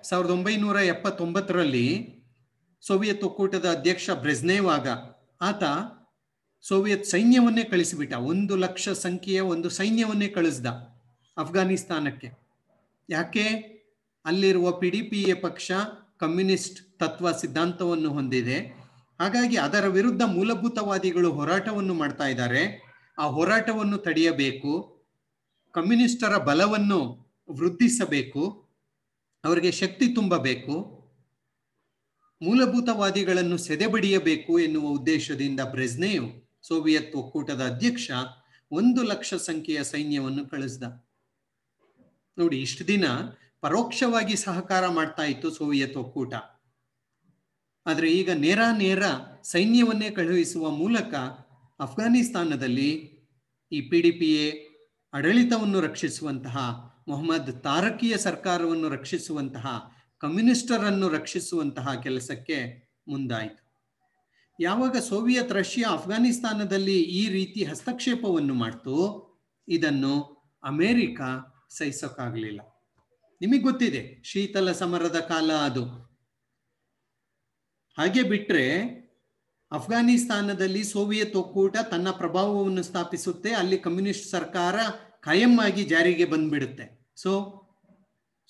ಸಾವಿರದ ಒಂಬೈನೂರ ಎಪ್ಪತ್ತೊಂಬತ್ತರಲ್ಲಿ ಸೋವಿಯತ್ ಒಕ್ಕೂಟದ ಅಧ್ಯಕ್ಷ ಬ್ರೆಜ್ನೇವ್ ಆಗ ಆತ ಸೋವಿಯತ್ ಸೈನ್ಯವನ್ನೇ ಕಳಿಸಿಬಿಟ್ಟ ಒಂದು ಲಕ್ಷ ಸಂಖ್ಯೆಯ ಒಂದು ಸೈನ್ಯವನ್ನೇ ಕಳಿಸ್ದ ಅಫ್ಘಾನಿಸ್ತಾನಕ್ಕೆ ಯಾಕೆ ಅಲ್ಲಿರುವ ಪಿ ಡಿ ಪಿ ಎ ಪಕ್ಷ ಕಮ್ಯುನಿಸ್ಟ್ ತತ್ವ ಸಿದ್ಧಾಂತವನ್ನು ಹೊಂದಿದೆ ಹಾಗಾಗಿ ಅದರ ವಿರುದ್ಧ ಮೂಲಭೂತವಾದಿಗಳು ಹೋರಾಟವನ್ನು ಮಾಡ್ತಾ ಇದ್ದಾರೆ ಆ ಹೋರಾಟವನ್ನು ತಡೆಯಬೇಕು ಕಮ್ಯುನಿಸ್ಟರ ಬಲವನ್ನು ವೃದ್ಧಿಸಬೇಕು ಅವರಿಗೆ ಶಕ್ತಿ ತುಂಬಬೇಕು ಮೂಲಭೂತವಾದಿಗಳನ್ನು ಸೆದೆಬಡಿಯಬೇಕು ಎನ್ನುವ ಉದ್ದೇಶದಿಂದ ಬ್ರೆಜ್ನೆಯು ಸೋವಿಯತ್ ಒಕ್ಕೂಟದ ಅಧ್ಯಕ್ಷ ಒಂದು ಲಕ್ಷ ಸಂಖ್ಯೆಯ ಸೈನ್ಯವನ್ನು ಕಳಿಸ್ದ ನೋಡಿ ಇಷ್ಟು ದಿನ ಪರೋಕ್ಷವಾಗಿ ಸಹಕಾರ ಮಾಡ್ತಾ ಇತ್ತು ಸೋವಿಯತ್ ಒಕ್ಕೂಟ ಆದರೆ ಈಗ ನೇರ ನೇರ ಸೈನ್ಯವನ್ನೇ ಕಳುಹಿಸುವ ಮೂಲಕ ಅಫ್ಘಾನಿಸ್ತಾನದಲ್ಲಿ ಈ ಪಿ ಡಿ ಪಿ ಎ ಆಡಳಿತವನ್ನು ರಕ್ಷಿಸುವಂತಹ ಮೊಹಮ್ಮದ್ ತಾರಕೀಯ ಸರ್ಕಾರವನ್ನು ರಕ್ಷಿಸುವಂತಹ ಕಮ್ಯುನಿಸ್ಟರನ್ನು ರಕ್ಷಿಸುವಂತಹ ಕೆಲಸಕ್ಕೆ ಮುಂದಾಯಿತು ಯಾವಾಗ ಸೋವಿಯತ್ ರಷ್ಯಾ ಅಫ್ಘಾನಿಸ್ತಾನದಲ್ಲಿ ಈ ರೀತಿ ಹಸ್ತಕ್ಷೇಪವನ್ನು ಮಾಡ್ತು ಇದನ್ನು ಅಮೇರಿಕ ಸಹಿಸೋಕ್ಕಾಗಲಿಲ್ಲ ನಿಮಗೆ ಗೊತ್ತಿದೆ ಶೀತಲ ಸಮರದ ಕಾಲ ಅದು ಹಾಗೆ ಬಿಟ್ರೆ ಅಫ್ಘಾನಿಸ್ತಾನದಲ್ಲಿ ಸೋವಿಯತ್ ಒಕ್ಕೂಟ ತನ್ನ ಪ್ರಭಾವವನ್ನು ಸ್ಥಾಪಿಸುತ್ತೆ ಅಲ್ಲಿ ಕಮ್ಯುನಿಸ್ಟ್ ಸರ್ಕಾರ ಕಾಯಂ ಆಗಿ ಜಾರಿಗೆ ಬಂದ್ಬಿಡುತ್ತೆ ಸೊ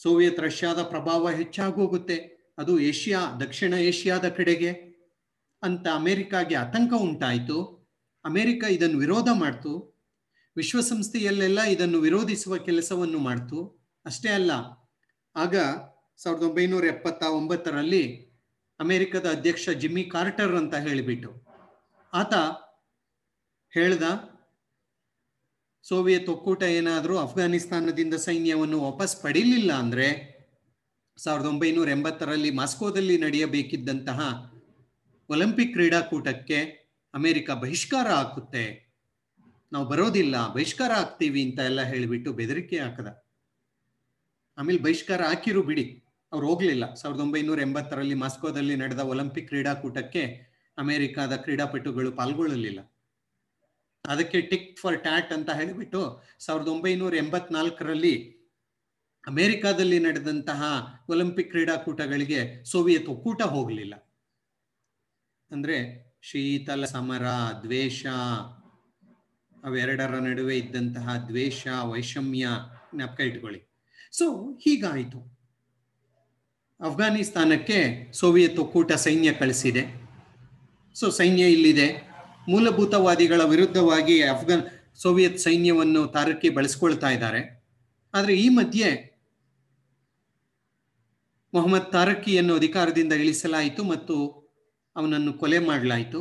ಸೋವಿಯತ್ ರಷ್ಯಾದ ಪ್ರಭಾವ ಹೆಚ್ಚಾಗೋಗುತ್ತೆ ಅದು ಏಷ್ಯಾ ದಕ್ಷಿಣ ಏಷ್ಯಾದ ಕಡೆಗೆ ಅಂತ ಅಮೆರಿಕಾಗೆ ಆತಂಕ ಉಂಟಾಯಿತು ಅಮೆರಿಕ ಇದನ್ನು ವಿರೋಧ ಮಾಡ್ತು ವಿಶ್ವಸಂಸ್ಥೆಯಲ್ಲೆಲ್ಲ ಇದನ್ನು ವಿರೋಧಿಸುವ ಕೆಲಸವನ್ನು ಮಾಡ್ತು ಅಷ್ಟೇ ಅಲ್ಲ ಆಗ ಸಾವಿರದ ಒಂಬೈನೂರ ಎಪ್ಪತ್ತ ಒಂಬತ್ತರಲ್ಲಿ ಅಮೆರಿಕದ ಅಧ್ಯಕ್ಷ ಜಿಮ್ಮಿ ಕಾರ್ಟರ್ ಅಂತ ಹೇಳಿಬಿಟ್ಟು ಆತ ಹೇಳ್ದ ಸೋವಿಯತ್ ಒಕ್ಕೂಟ ಏನಾದರೂ ಅಫ್ಘಾನಿಸ್ತಾನದಿಂದ ಸೈನ್ಯವನ್ನು ವಾಪಸ್ ಪಡೀಲಿಲ್ಲ ಅಂದರೆ ಸಾವಿರದ ಒಂಬೈನೂರ ಎಂಬತ್ತರಲ್ಲಿ ಮಾಸ್ಕೋದಲ್ಲಿ ನಡೆಯಬೇಕಿದ್ದಂತಹ ಒಲಿಂಪಿಕ್ ಕ್ರೀಡಾಕೂಟಕ್ಕೆ ಅಮೆರಿಕ ಬಹಿಷ್ಕಾರ ಹಾಕುತ್ತೆ ನಾವು ಬರೋದಿಲ್ಲ ಬಹಿಷ್ಕಾರ ಹಾಕ್ತೀವಿ ಅಂತ ಎಲ್ಲ ಹೇಳಿಬಿಟ್ಟು ಬೆದರಿಕೆ ಹಾಕದ ಆಮೇಲೆ ಬಹಿಷ್ಕಾರ ಹಾಕಿರು ಬಿಡಿ ಅವ್ರು ಹೋಗ್ಲಿಲ್ಲ ಸಾವಿರದ ಒಂಬೈನೂರ ಎಂಬತ್ತರಲ್ಲಿ ಮಾಸ್ಕೋದಲ್ಲಿ ನಡೆದ ಒಲಿಂಪಿಕ್ ಕ್ರೀಡಾಕೂಟಕ್ಕೆ ಅಮೆರಿಕಾದ ಕ್ರೀಡಾಪಟುಗಳು ಪಾಲ್ಗೊಳ್ಳಲಿಲ್ಲ ಅದಕ್ಕೆ ಟಿಕ್ ಫಾರ್ ಟ್ಯಾಟ್ ಅಂತ ಹೇಳಿಬಿಟ್ಟು ಸಾವಿರದ ಒಂಬೈನೂರ ಎಂಬತ್ನಾಲ್ಕರಲ್ಲಿ ಅಮೆರಿಕಾದಲ್ಲಿ ನಡೆದಂತಹ ಒಲಿಂಪಿಕ್ ಕ್ರೀಡಾಕೂಟಗಳಿಗೆ ಸೋವಿಯತ್ ಒಕ್ಕೂಟ ಹೋಗಲಿಲ್ಲ ಅಂದ್ರೆ ಶೀತಲ ಸಮರ ದ್ವೇಷ ಅವೆರಡರ ನಡುವೆ ಇದ್ದಂತಹ ದ್ವೇಷ ವೈಷಮ್ಯ ಜ್ಞಾಪಕ ಇಟ್ಕೊಳ್ಳಿ ಸೊ ಹೀಗಾಯಿತು ಅಫ್ಘಾನಿಸ್ತಾನಕ್ಕೆ ಸೋವಿಯತ್ ಒಕ್ಕೂಟ ಸೈನ್ಯ ಕಳಿಸಿದೆ ಸೊ ಸೈನ್ಯ ಇಲ್ಲಿದೆ ಮೂಲಭೂತವಾದಿಗಳ ವಿರುದ್ಧವಾಗಿ ಅಫ್ಘಾನ್ ಸೋವಿಯತ್ ಸೈನ್ಯವನ್ನು ತಾರಕ್ಕೆ ಬಳಸ್ಕೊಳ್ತಾ ಇದ್ದಾರೆ ಆದರೆ ಈ ಮಧ್ಯೆ ಮೊಹಮ್ಮದ್ ತಾರಕ್ಕಿಯನ್ನು ಅಧಿಕಾರದಿಂದ ಇಳಿಸಲಾಯಿತು ಮತ್ತು ಅವನನ್ನು ಕೊಲೆ ಮಾಡಲಾಯಿತು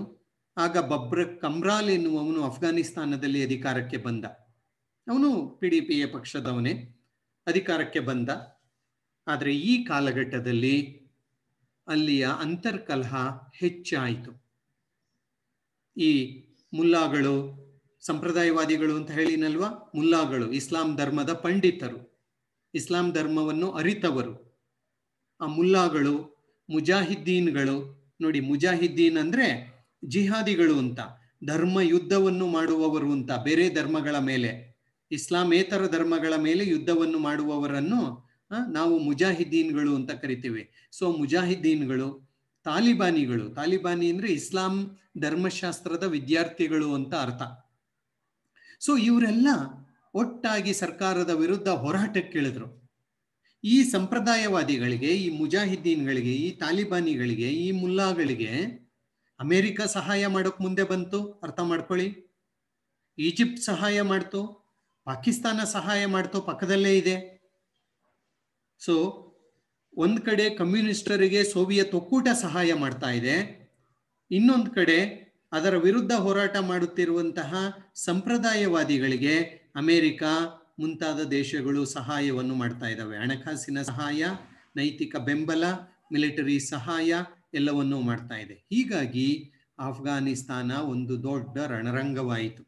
ಆಗ ಬಬ್ರ ಕಮ್ರಾಲ್ ಎನ್ನುವವನು ಅಫ್ಘಾನಿಸ್ತಾನದಲ್ಲಿ ಅಧಿಕಾರಕ್ಕೆ ಬಂದ ಅವನು ಪಿ ಡಿ ಪಿ ಎ ಪಕ್ಷದವನೇ ಅಧಿಕಾರಕ್ಕೆ ಬಂದ ಆದರೆ ಈ ಕಾಲಘಟ್ಟದಲ್ಲಿ ಅಲ್ಲಿಯ ಅಂತರ್ಕಲಹ ಹೆಚ್ಚಾಯಿತು ಈ ಮುಲ್ಲಾಗಳು ಸಂಪ್ರದಾಯವಾದಿಗಳು ಅಂತ ಹೇಳಿನಲ್ವಾ ಮುಲ್ಲಾಗಳು ಇಸ್ಲಾಂ ಧರ್ಮದ ಪಂಡಿತರು ಇಸ್ಲಾಂ ಧರ್ಮವನ್ನು ಅರಿತವರು ಆ ಮುಲ್ಲಾಗಳು ಮುಜಾಹಿದ್ದೀನ್ಗಳು ನೋಡಿ ಮುಜಾಹಿದ್ದೀನ್ ಅಂದ್ರೆ ಜಿಹಾದಿಗಳು ಅಂತ ಧರ್ಮ ಯುದ್ಧವನ್ನು ಮಾಡುವವರು ಅಂತ ಬೇರೆ ಧರ್ಮಗಳ ಮೇಲೆ ಇಸ್ಲಾಮೇತರ ಧರ್ಮಗಳ ಮೇಲೆ ಯುದ್ಧವನ್ನು ಮಾಡುವವರನ್ನು ನಾವು ಮುಜಾಹಿದ್ದೀನ್ಗಳು ಅಂತ ಕರಿತೀವಿ ಸೊ ಮುಜಾಹಿದ್ದೀನ್ಗಳು ತಾಲಿಬಾನಿಗಳು ತಾಲಿಬಾನಿ ಅಂದ್ರೆ ಇಸ್ಲಾಂ ಧರ್ಮಶಾಸ್ತ್ರದ ವಿದ್ಯಾರ್ಥಿಗಳು ಅಂತ ಅರ್ಥ ಸೊ ಇವರೆಲ್ಲ ಒಟ್ಟಾಗಿ ಸರ್ಕಾರದ ವಿರುದ್ಧ ಹೋರಾಟಕ್ಕೆ ಇಳಿದ್ರು ಈ ಸಂಪ್ರದಾಯವಾದಿಗಳಿಗೆ ಈ ಮುಜಾಹಿದ್ದೀನ್ಗಳಿಗೆ ಈ ತಾಲಿಬಾನಿಗಳಿಗೆ ಈ ಮುಲ್ಲಾಗಳಿಗೆ ಅಮೆರಿಕ ಸಹಾಯ ಮಾಡೋಕ್ ಮುಂದೆ ಬಂತು ಅರ್ಥ ಮಾಡ್ಕೊಳ್ಳಿ ಈಜಿಪ್ಟ್ ಸಹಾಯ ಮಾಡ್ತು ಪಾಕಿಸ್ತಾನ ಸಹಾಯ ಮಾಡ್ತು ಪಕ್ಕದಲ್ಲೇ ಇದೆ ಸೊ ಒಂದು ಕಡೆ ಕಮ್ಯುನಿಸ್ಟರಿಗೆ ಸೋವಿಯತ್ ಒಕ್ಕೂಟ ಸಹಾಯ ಮಾಡ್ತಾ ಇದೆ ಇನ್ನೊಂದು ಕಡೆ ಅದರ ವಿರುದ್ಧ ಹೋರಾಟ ಮಾಡುತ್ತಿರುವಂತಹ ಸಂಪ್ರದಾಯವಾದಿಗಳಿಗೆ ಅಮೆರಿಕ ಮುಂತಾದ ದೇಶಗಳು ಸಹಾಯವನ್ನು ಮಾಡ್ತಾ ಇದ್ದಾವೆ ಹಣಕಾಸಿನ ಸಹಾಯ ನೈತಿಕ ಬೆಂಬಲ ಮಿಲಿಟರಿ ಸಹಾಯ ಎಲ್ಲವನ್ನೂ ಮಾಡ್ತಾ ಇದೆ ಹೀಗಾಗಿ ಆಫ್ಘಾನಿಸ್ತಾನ ಒಂದು ದೊಡ್ಡ ರಣರಂಗವಾಯಿತು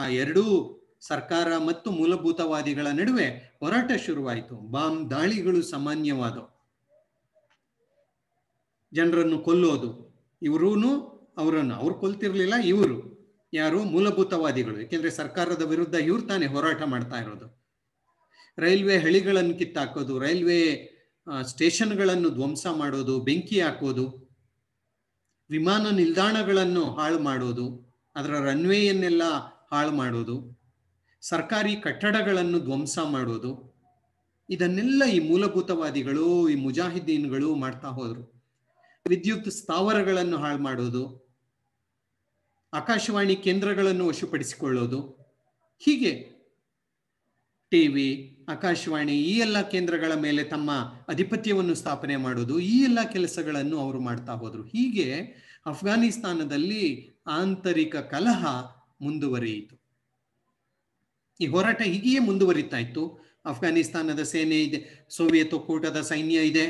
ಆ ಎರಡೂ ಸರ್ಕಾರ ಮತ್ತು ಮೂಲಭೂತವಾದಿಗಳ ನಡುವೆ ಹೋರಾಟ ಶುರುವಾಯಿತು ಬಾಂಬ್ ದಾಳಿಗಳು ಸಾಮಾನ್ಯವಾದವು ಜನರನ್ನು ಕೊಲ್ಲೋದು ಇವರೂನು ಅವರನ್ನು ಅವ್ರು ಕೊಲ್ತಿರ್ಲಿಲ್ಲ ಇವರು ಯಾರು ಮೂಲಭೂತವಾದಿಗಳು ಏಕೆಂದ್ರೆ ಸರ್ಕಾರದ ವಿರುದ್ಧ ಇವ್ರು ತಾನೇ ಹೋರಾಟ ಮಾಡ್ತಾ ಇರೋದು ರೈಲ್ವೆ ಹಳಿಗಳನ್ನು ಕಿತ್ತಾಕೋದು ರೈಲ್ವೆ ಸ್ಟೇಷನ್ಗಳನ್ನು ಧ್ವಂಸ ಮಾಡೋದು ಬೆಂಕಿ ಹಾಕೋದು ವಿಮಾನ ನಿಲ್ದಾಣಗಳನ್ನು ಹಾಳು ಮಾಡೋದು ಅದರ ರನ್ವೇಯನ್ನೆಲ್ಲ ಹಾಳು ಮಾಡೋದು ಸರ್ಕಾರಿ ಕಟ್ಟಡಗಳನ್ನು ಧ್ವಂಸ ಮಾಡೋದು ಇದನ್ನೆಲ್ಲ ಈ ಮೂಲಭೂತವಾದಿಗಳು ಈ ಮುಜಾಹಿದ್ದೀನ್ಗಳು ಮಾಡ್ತಾ ಹೋದ್ರು ವಿದ್ಯುತ್ ಸ್ಥಾವರಗಳನ್ನು ಹಾಳು ಮಾಡೋದು ಆಕಾಶವಾಣಿ ಕೇಂದ್ರಗಳನ್ನು ವಶಪಡಿಸಿಕೊಳ್ಳೋದು ಹೀಗೆ ಟಿವಿ ಆಕಾಶವಾಣಿ ಈ ಎಲ್ಲ ಕೇಂದ್ರಗಳ ಮೇಲೆ ತಮ್ಮ ಅಧಿಪತ್ಯವನ್ನು ಸ್ಥಾಪನೆ ಮಾಡೋದು ಈ ಎಲ್ಲ ಕೆಲಸಗಳನ್ನು ಅವರು ಮಾಡ್ತಾ ಹೋದರು ಹೀಗೆ ಅಫ್ಘಾನಿಸ್ತಾನದಲ್ಲಿ ಆಂತರಿಕ ಕಲಹ ಮುಂದುವರಿಯಿತು ಈ ಹೋರಾಟ ಹೀಗೆಯೇ ಮುಂದುವರಿತಾ ಇತ್ತು ಅಫ್ಘಾನಿಸ್ತಾನದ ಸೇನೆ ಇದೆ ಸೋವಿಯತ್ ಒಕ್ಕೂಟದ ಸೈನ್ಯ ಇದೆ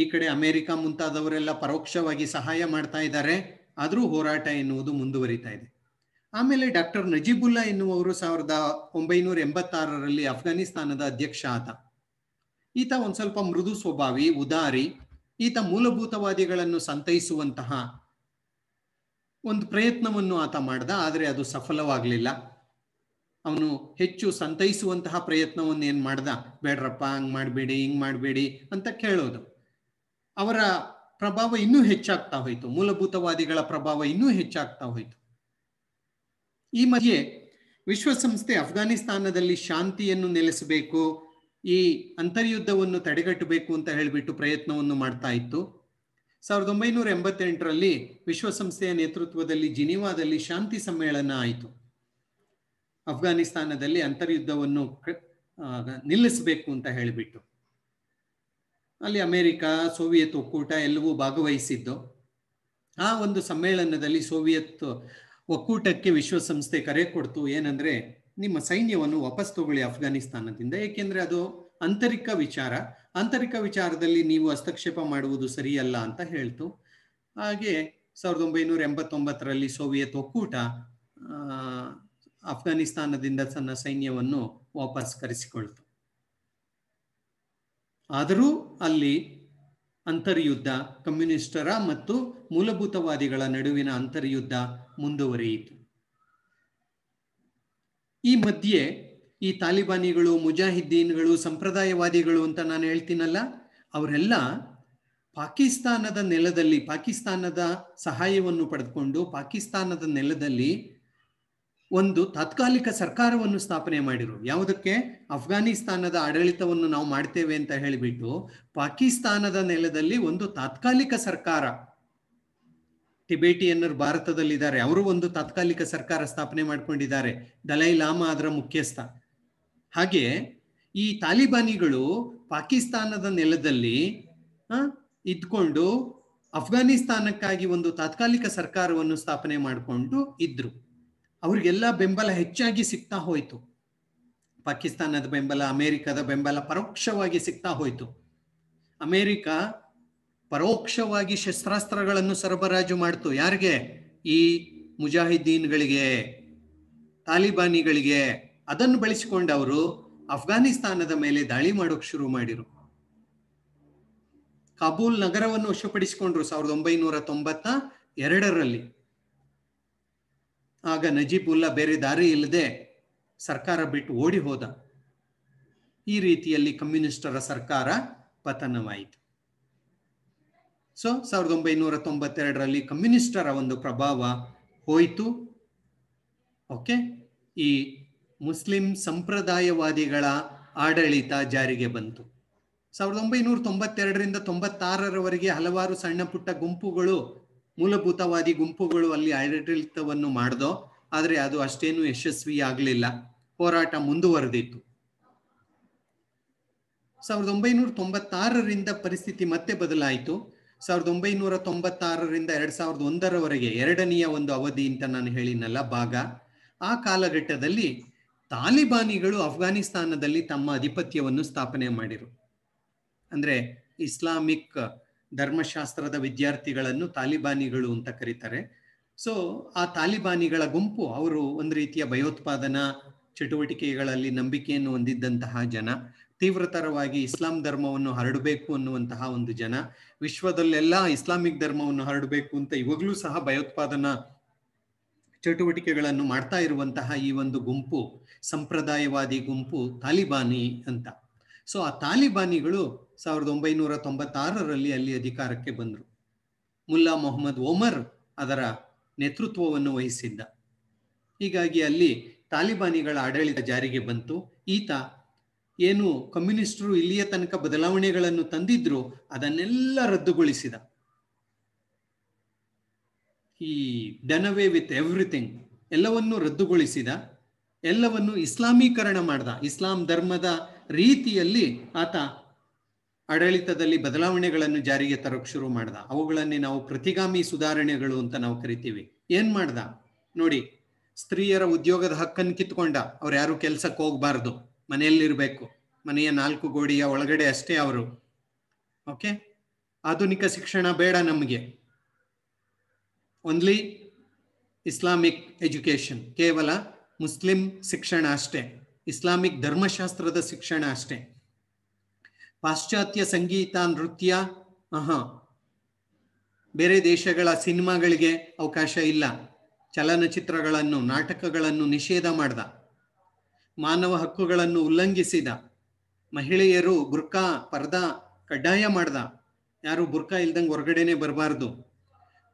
ಈ ಕಡೆ ಅಮೆರಿಕ ಮುಂತಾದವರೆಲ್ಲ ಪರೋಕ್ಷವಾಗಿ ಸಹಾಯ ಮಾಡ್ತಾ ಇದ್ದಾರೆ ಆದರೂ ಹೋರಾಟ ಎನ್ನುವುದು ಮುಂದುವರಿತಾ ಇದೆ ಆಮೇಲೆ ಡಾಕ್ಟರ್ ನಜೀಬುಲ್ಲಾ ಎನ್ನುವರು ಸಾವಿರದ ಒಂಬೈನೂರ ಎಂಬತ್ತಾರರಲ್ಲಿ ಅಫ್ಘಾನಿಸ್ತಾನದ ಅಧ್ಯಕ್ಷ ಆತ ಈತ ಒಂದು ಸ್ವಲ್ಪ ಮೃದು ಸ್ವಭಾವಿ ಉದಾರಿ ಈತ ಮೂಲಭೂತವಾದಿಗಳನ್ನು ಸಂತೈಸುವಂತಹ ಒಂದು ಪ್ರಯತ್ನವನ್ನು ಆತ ಮಾಡ್ದ ಆದರೆ ಅದು ಸಫಲವಾಗಲಿಲ್ಲ ಅವನು ಹೆಚ್ಚು ಸಂತೈಸುವಂತಹ ಪ್ರಯತ್ನವನ್ನು ಏನ್ ಮಾಡ್ದ ಬೇಡ್ರಪ್ಪ ಹಂಗ್ ಮಾಡಬೇಡಿ ಹಿಂಗ್ ಮಾಡಬೇಡಿ ಅಂತ ಕೇಳೋದು ಅವರ ಪ್ರಭಾವ ಇನ್ನೂ ಹೆಚ್ಚಾಗ್ತಾ ಹೋಯಿತು ಮೂಲಭೂತವಾದಿಗಳ ಪ್ರಭಾವ ಇನ್ನೂ ಹೆಚ್ಚಾಗ್ತಾ ಹೋಯ್ತು ಈ ಮಧ್ಯೆ ವಿಶ್ವಸಂಸ್ಥೆ ಅಫ್ಘಾನಿಸ್ತಾನದಲ್ಲಿ ಶಾಂತಿಯನ್ನು ನೆಲೆಸಬೇಕು ಈ ಅಂತರ್ಯುದ್ಧವನ್ನು ತಡೆಗಟ್ಟಬೇಕು ಅಂತ ಹೇಳಿಬಿಟ್ಟು ಪ್ರಯತ್ನವನ್ನು ಮಾಡ್ತಾ ಇತ್ತು ಸಾವಿರದ ಒಂಬೈನೂರ ಎಂಬತ್ತೆಂಟರಲ್ಲಿ ವಿಶ್ವಸಂಸ್ಥೆಯ ನೇತೃತ್ವದಲ್ಲಿ ಜಿನಿವಾದಲ್ಲಿ ಶಾಂತಿ ಸಮ್ಮೇಳನ ಆಯಿತು ಅಫ್ಘಾನಿಸ್ತಾನದಲ್ಲಿ ಅಂತರ್ಯುದ್ಧವನ್ನು ನಿಲ್ಲಿಸಬೇಕು ಅಂತ ಹೇಳಿಬಿಟ್ಟು ಅಲ್ಲಿ ಅಮೆರಿಕ ಸೋವಿಯತ್ ಒಕ್ಕೂಟ ಎಲ್ಲವೂ ಭಾಗವಹಿಸಿದ್ದು ಆ ಒಂದು ಸಮ್ಮೇಳನದಲ್ಲಿ ಸೋವಿಯತ್ ಒಕ್ಕೂಟಕ್ಕೆ ವಿಶ್ವಸಂಸ್ಥೆ ಕರೆ ಕೊಡ್ತು ಏನಂದ್ರೆ ನಿಮ್ಮ ಸೈನ್ಯವನ್ನು ವಾಪಸ್ ತಗೊಳ್ಳಿ ಅಫ್ಘಾನಿಸ್ತಾನದಿಂದ ಏಕೆಂದ್ರೆ ಅದು ಆಂತರಿಕ ವಿಚಾರ ಆಂತರಿಕ ವಿಚಾರದಲ್ಲಿ ನೀವು ಹಸ್ತಕ್ಷೇಪ ಮಾಡುವುದು ಸರಿಯಲ್ಲ ಅಂತ ಹೇಳ್ತು ಹಾಗೆ ಸಾವಿರದ ಒಂಬೈನೂರ ಎಂಬತ್ತೊಂಬತ್ತರಲ್ಲಿ ಸೋವಿಯತ್ ಒಕ್ಕೂಟ ಅಫ್ಘಾನಿಸ್ತಾನದಿಂದ ತನ್ನ ಸೈನ್ಯವನ್ನು ವಾಪಸ್ ಕರೆಸಿಕೊಳ್ತು ಆದರೂ ಅಲ್ಲಿ ಅಂತರ್ಯುದ್ಧ ಕಮ್ಯುನಿಸ್ಟರ ಮತ್ತು ಮೂಲಭೂತವಾದಿಗಳ ನಡುವಿನ ಅಂತರ್ಯುದ್ಧ ಮುಂದುವರಿಯಿತು ಈ ಮಧ್ಯೆ ಈ ತಾಲಿಬಾನಿಗಳು ಮುಜಾಹಿದ್ದೀನ್ಗಳು ಸಂಪ್ರದಾಯವಾದಿಗಳು ಅಂತ ನಾನು ಹೇಳ್ತೀನಲ್ಲ ಅವರೆಲ್ಲ ಪಾಕಿಸ್ತಾನದ ನೆಲದಲ್ಲಿ ಪಾಕಿಸ್ತಾನದ ಸಹಾಯವನ್ನು ಪಡೆದುಕೊಂಡು ಪಾಕಿಸ್ತಾನದ ನೆಲದಲ್ಲಿ ಒಂದು ತಾತ್ಕಾಲಿಕ ಸರ್ಕಾರವನ್ನು ಸ್ಥಾಪನೆ ಮಾಡಿರು ಯಾವುದಕ್ಕೆ ಅಫ್ಘಾನಿಸ್ತಾನದ ಆಡಳಿತವನ್ನು ನಾವು ಮಾಡ್ತೇವೆ ಅಂತ ಹೇಳಿಬಿಟ್ಟು ಪಾಕಿಸ್ತಾನದ ನೆಲದಲ್ಲಿ ಒಂದು ತಾತ್ಕಾಲಿಕ ಸರ್ಕಾರ ಟಿಬೇಟಿಯನ್ನರು ಭಾರತದಲ್ಲಿದ್ದಾರೆ ಅವರು ಒಂದು ತಾತ್ಕಾಲಿಕ ಸರ್ಕಾರ ಸ್ಥಾಪನೆ ಮಾಡಿಕೊಂಡಿದ್ದಾರೆ ದಲೈ ಲಾಮಾ ಅದರ ಮುಖ್ಯಸ್ಥ ಹಾಗೆ ಈ ತಾಲಿಬಾನಿಗಳು ಪಾಕಿಸ್ತಾನದ ನೆಲದಲ್ಲಿ ಇದ್ಕೊಂಡು ಅಫ್ಘಾನಿಸ್ತಾನಕ್ಕಾಗಿ ಒಂದು ತಾತ್ಕಾಲಿಕ ಸರ್ಕಾರವನ್ನು ಸ್ಥಾಪನೆ ಮಾಡಿಕೊಂಡು ಇದ್ರು ಅವ್ರಿಗೆಲ್ಲ ಬೆಂಬಲ ಹೆಚ್ಚಾಗಿ ಸಿಗ್ತಾ ಹೋಯಿತು ಪಾಕಿಸ್ತಾನದ ಬೆಂಬಲ ಅಮೆರಿಕದ ಬೆಂಬಲ ಪರೋಕ್ಷವಾಗಿ ಸಿಗ್ತಾ ಹೋಯಿತು ಅಮೆರಿಕ ಪರೋಕ್ಷವಾಗಿ ಶಸ್ತ್ರಾಸ್ತ್ರಗಳನ್ನು ಸರಬರಾಜು ಮಾಡ್ತು ಯಾರಿಗೆ ಈ ಮುಜಾಹಿದ್ದೀನ್ಗಳಿಗೆ ತಾಲಿಬಾನಿಗಳಿಗೆ ಅದನ್ನು ಬಳಸಿಕೊಂಡವರು ಅಫ್ಘಾನಿಸ್ತಾನದ ಮೇಲೆ ದಾಳಿ ಮಾಡೋಕೆ ಶುರು ಮಾಡಿರು ಕಾಬೂಲ್ ನಗರವನ್ನು ವಶಪಡಿಸಿಕೊಂಡ್ರು ಸಾವಿರದ ಒಂಬೈನೂರ ತೊಂಬತ್ತ ಎರಡರಲ್ಲಿ ಆಗ ನಜೀಬುಲ್ಲಾ ಬೇರೆ ದಾರಿ ಇಲ್ಲದೆ ಸರ್ಕಾರ ಬಿಟ್ಟು ಓಡಿ ಹೋದ ಈ ರೀತಿಯಲ್ಲಿ ಕಮ್ಯುನಿಸ್ಟರ ಸರ್ಕಾರ ಪತನವಾಯಿತು ಸೊ ಸಾವಿರದ ಒಂಬೈನೂರ ತೊಂಬತ್ತೆರಡರಲ್ಲಿ ಕಮ್ಯುನಿಸ್ಟರ ಒಂದು ಪ್ರಭಾವ ಹೋಯಿತು ಓಕೆ ಈ ಮುಸ್ಲಿಂ ಸಂಪ್ರದಾಯವಾದಿಗಳ ಆಡಳಿತ ಜಾರಿಗೆ ಬಂತು ಸಾವಿರದ ಒಂಬೈನೂರ ತೊಂಬತ್ತೆರಡರಿಂದ ತೊಂಬತ್ತಾರರವರೆಗೆ ಹಲವಾರು ಸಣ್ಣ ಪುಟ್ಟ ಗುಂಪುಗಳು ಮೂಲಭೂತವಾದಿ ಗುಂಪುಗಳು ಅಲ್ಲಿ ಆಡಳಿತವನ್ನು ಮಾಡ್ದೋ ಆದರೆ ಅದು ಅಷ್ಟೇನು ಯಶಸ್ವಿ ಆಗಲಿಲ್ಲ ಹೋರಾಟ ಮುಂದುವರೆದಿತ್ತು ಸಾವಿರದ ಒಂಬೈನೂರ ತೊಂಬತ್ತಾರರಿಂದ ಪರಿಸ್ಥಿತಿ ಮತ್ತೆ ಬದಲಾಯಿತು ಸಾವಿರದ ಒಂಬೈನೂರ ತೊಂಬತ್ತಾರರಿಂದ ಎರಡ್ ಸಾವಿರದ ಒಂದರವರೆಗೆ ಎರಡನೆಯ ಒಂದು ಅವಧಿ ಅಂತ ನಾನು ಹೇಳಿನಲ್ಲ ಭಾಗ ಆ ಕಾಲಘಟ್ಟದಲ್ಲಿ ತಾಲಿಬಾನಿಗಳು ಅಫ್ಘಾನಿಸ್ತಾನದಲ್ಲಿ ತಮ್ಮ ಅಧಿಪತ್ಯವನ್ನು ಸ್ಥಾಪನೆ ಮಾಡಿರು ಅಂದ್ರೆ ಇಸ್ಲಾಮಿಕ್ ಧರ್ಮಶಾಸ್ತ್ರದ ವಿದ್ಯಾರ್ಥಿಗಳನ್ನು ತಾಲಿಬಾನಿಗಳು ಅಂತ ಕರೀತಾರೆ ಸೊ ಆ ತಾಲಿಬಾನಿಗಳ ಗುಂಪು ಅವರು ಒಂದು ರೀತಿಯ ಭಯೋತ್ಪಾದನಾ ಚಟುವಟಿಕೆಗಳಲ್ಲಿ ನಂಬಿಕೆಯನ್ನು ಹೊಂದಿದ್ದಂತಹ ಜನ ತೀವ್ರತರವಾಗಿ ಇಸ್ಲಾಂ ಧರ್ಮವನ್ನು ಹರಡಬೇಕು ಅನ್ನುವಂತಹ ಒಂದು ಜನ ವಿಶ್ವದಲ್ಲೆಲ್ಲ ಇಸ್ಲಾಮಿಕ್ ಧರ್ಮವನ್ನು ಹರಡಬೇಕು ಅಂತ ಇವಾಗಲೂ ಸಹ ಭಯೋತ್ಪಾದನಾ ಚಟುವಟಿಕೆಗಳನ್ನು ಮಾಡ್ತಾ ಇರುವಂತಹ ಈ ಒಂದು ಗುಂಪು ಸಂಪ್ರದಾಯವಾದಿ ಗುಂಪು ತಾಲಿಬಾನಿ ಅಂತ ಸೊ ಆ ತಾಲಿಬಾನಿಗಳು ಸಾವಿರದ ಒಂಬೈನೂರ ತೊಂಬತ್ತಾರರಲ್ಲಿ ಅಲ್ಲಿ ಅಧಿಕಾರಕ್ಕೆ ಬಂದರು ಮುಲ್ಲಾ ಮೊಹಮ್ಮದ್ ಒಮರ್ ಅದರ ನೇತೃತ್ವವನ್ನು ವಹಿಸಿದ್ದ ಹೀಗಾಗಿ ಅಲ್ಲಿ ತಾಲಿಬಾನಿಗಳ ಆಡಳಿತ ಜಾರಿಗೆ ಬಂತು ಈತ ಏನು ಕಮ್ಯುನಿಸ್ಟರು ಇಲ್ಲಿಯ ತನಕ ಬದಲಾವಣೆಗಳನ್ನು ತಂದಿದ್ರು ಅದನ್ನೆಲ್ಲ ರದ್ದುಗೊಳಿಸಿದ ಈ ಡನವೇ ವಿತ್ ಎವ್ರಿಥಿಂಗ್ ಎಲ್ಲವನ್ನೂ ರದ್ದುಗೊಳಿಸಿದ ಎಲ್ಲವನ್ನು ಇಸ್ಲಾಮೀಕರಣ ಮಾಡ್ದ ಇಸ್ಲಾಂ ಧರ್ಮದ ರೀತಿಯಲ್ಲಿ ಆತ ಆಡಳಿತದಲ್ಲಿ ಬದಲಾವಣೆಗಳನ್ನು ಜಾರಿಗೆ ತರಕ್ ಶುರು ಮಾಡ್ದ ಅವುಗಳನ್ನೇ ನಾವು ಪ್ರತಿಗಾಮಿ ಸುಧಾರಣೆಗಳು ಅಂತ ನಾವು ಕರಿತೀವಿ ಏನ್ ಮಾಡ್ದ ನೋಡಿ ಸ್ತ್ರೀಯರ ಉದ್ಯೋಗದ ಹಕ್ಕನ್ನು ಕಿತ್ಕೊಂಡ ಅವ್ರು ಯಾರು ಕೆಲ್ಸಕ್ಕೆ ಹೋಗ್ಬಾರ್ದು ಮನೆಯಲ್ಲಿರ್ಬೇಕು ಮನೆಯ ನಾಲ್ಕು ಗೋಡೆಯ ಒಳಗಡೆ ಅಷ್ಟೇ ಅವರು ಓಕೆ ಆಧುನಿಕ ಶಿಕ್ಷಣ ಬೇಡ ನಮಗೆ ಓನ್ಲಿ ಇಸ್ಲಾಮಿಕ್ ಎಜುಕೇಶನ್ ಕೇವಲ ಮುಸ್ಲಿಂ ಶಿಕ್ಷಣ ಅಷ್ಟೇ ಇಸ್ಲಾಮಿಕ್ ಧರ್ಮಶಾಸ್ತ್ರದ ಶಿಕ್ಷಣ ಅಷ್ಟೇ ಪಾಶ್ಚಾತ್ಯ ಸಂಗೀತ ನೃತ್ಯ ಅಹ ಬೇರೆ ದೇಶಗಳ ಸಿನಿಮಾಗಳಿಗೆ ಅವಕಾಶ ಇಲ್ಲ ಚಲನಚಿತ್ರಗಳನ್ನು ನಾಟಕಗಳನ್ನು ನಿಷೇಧ ಮಾಡ್ದ ಮಾನವ ಹಕ್ಕುಗಳನ್ನು ಉಲ್ಲಂಘಿಸಿದ ಮಹಿಳೆಯರು ಬುರ್ಕಾ ಪರ್ದಾ ಕಡ್ಡಾಯ ಮಾಡ್ದ ಯಾರು ಬುರ್ಕಾ ಇಲ್ದಂಗೆ ಹೊರಗಡೆನೆ ಬರಬಾರ್ದು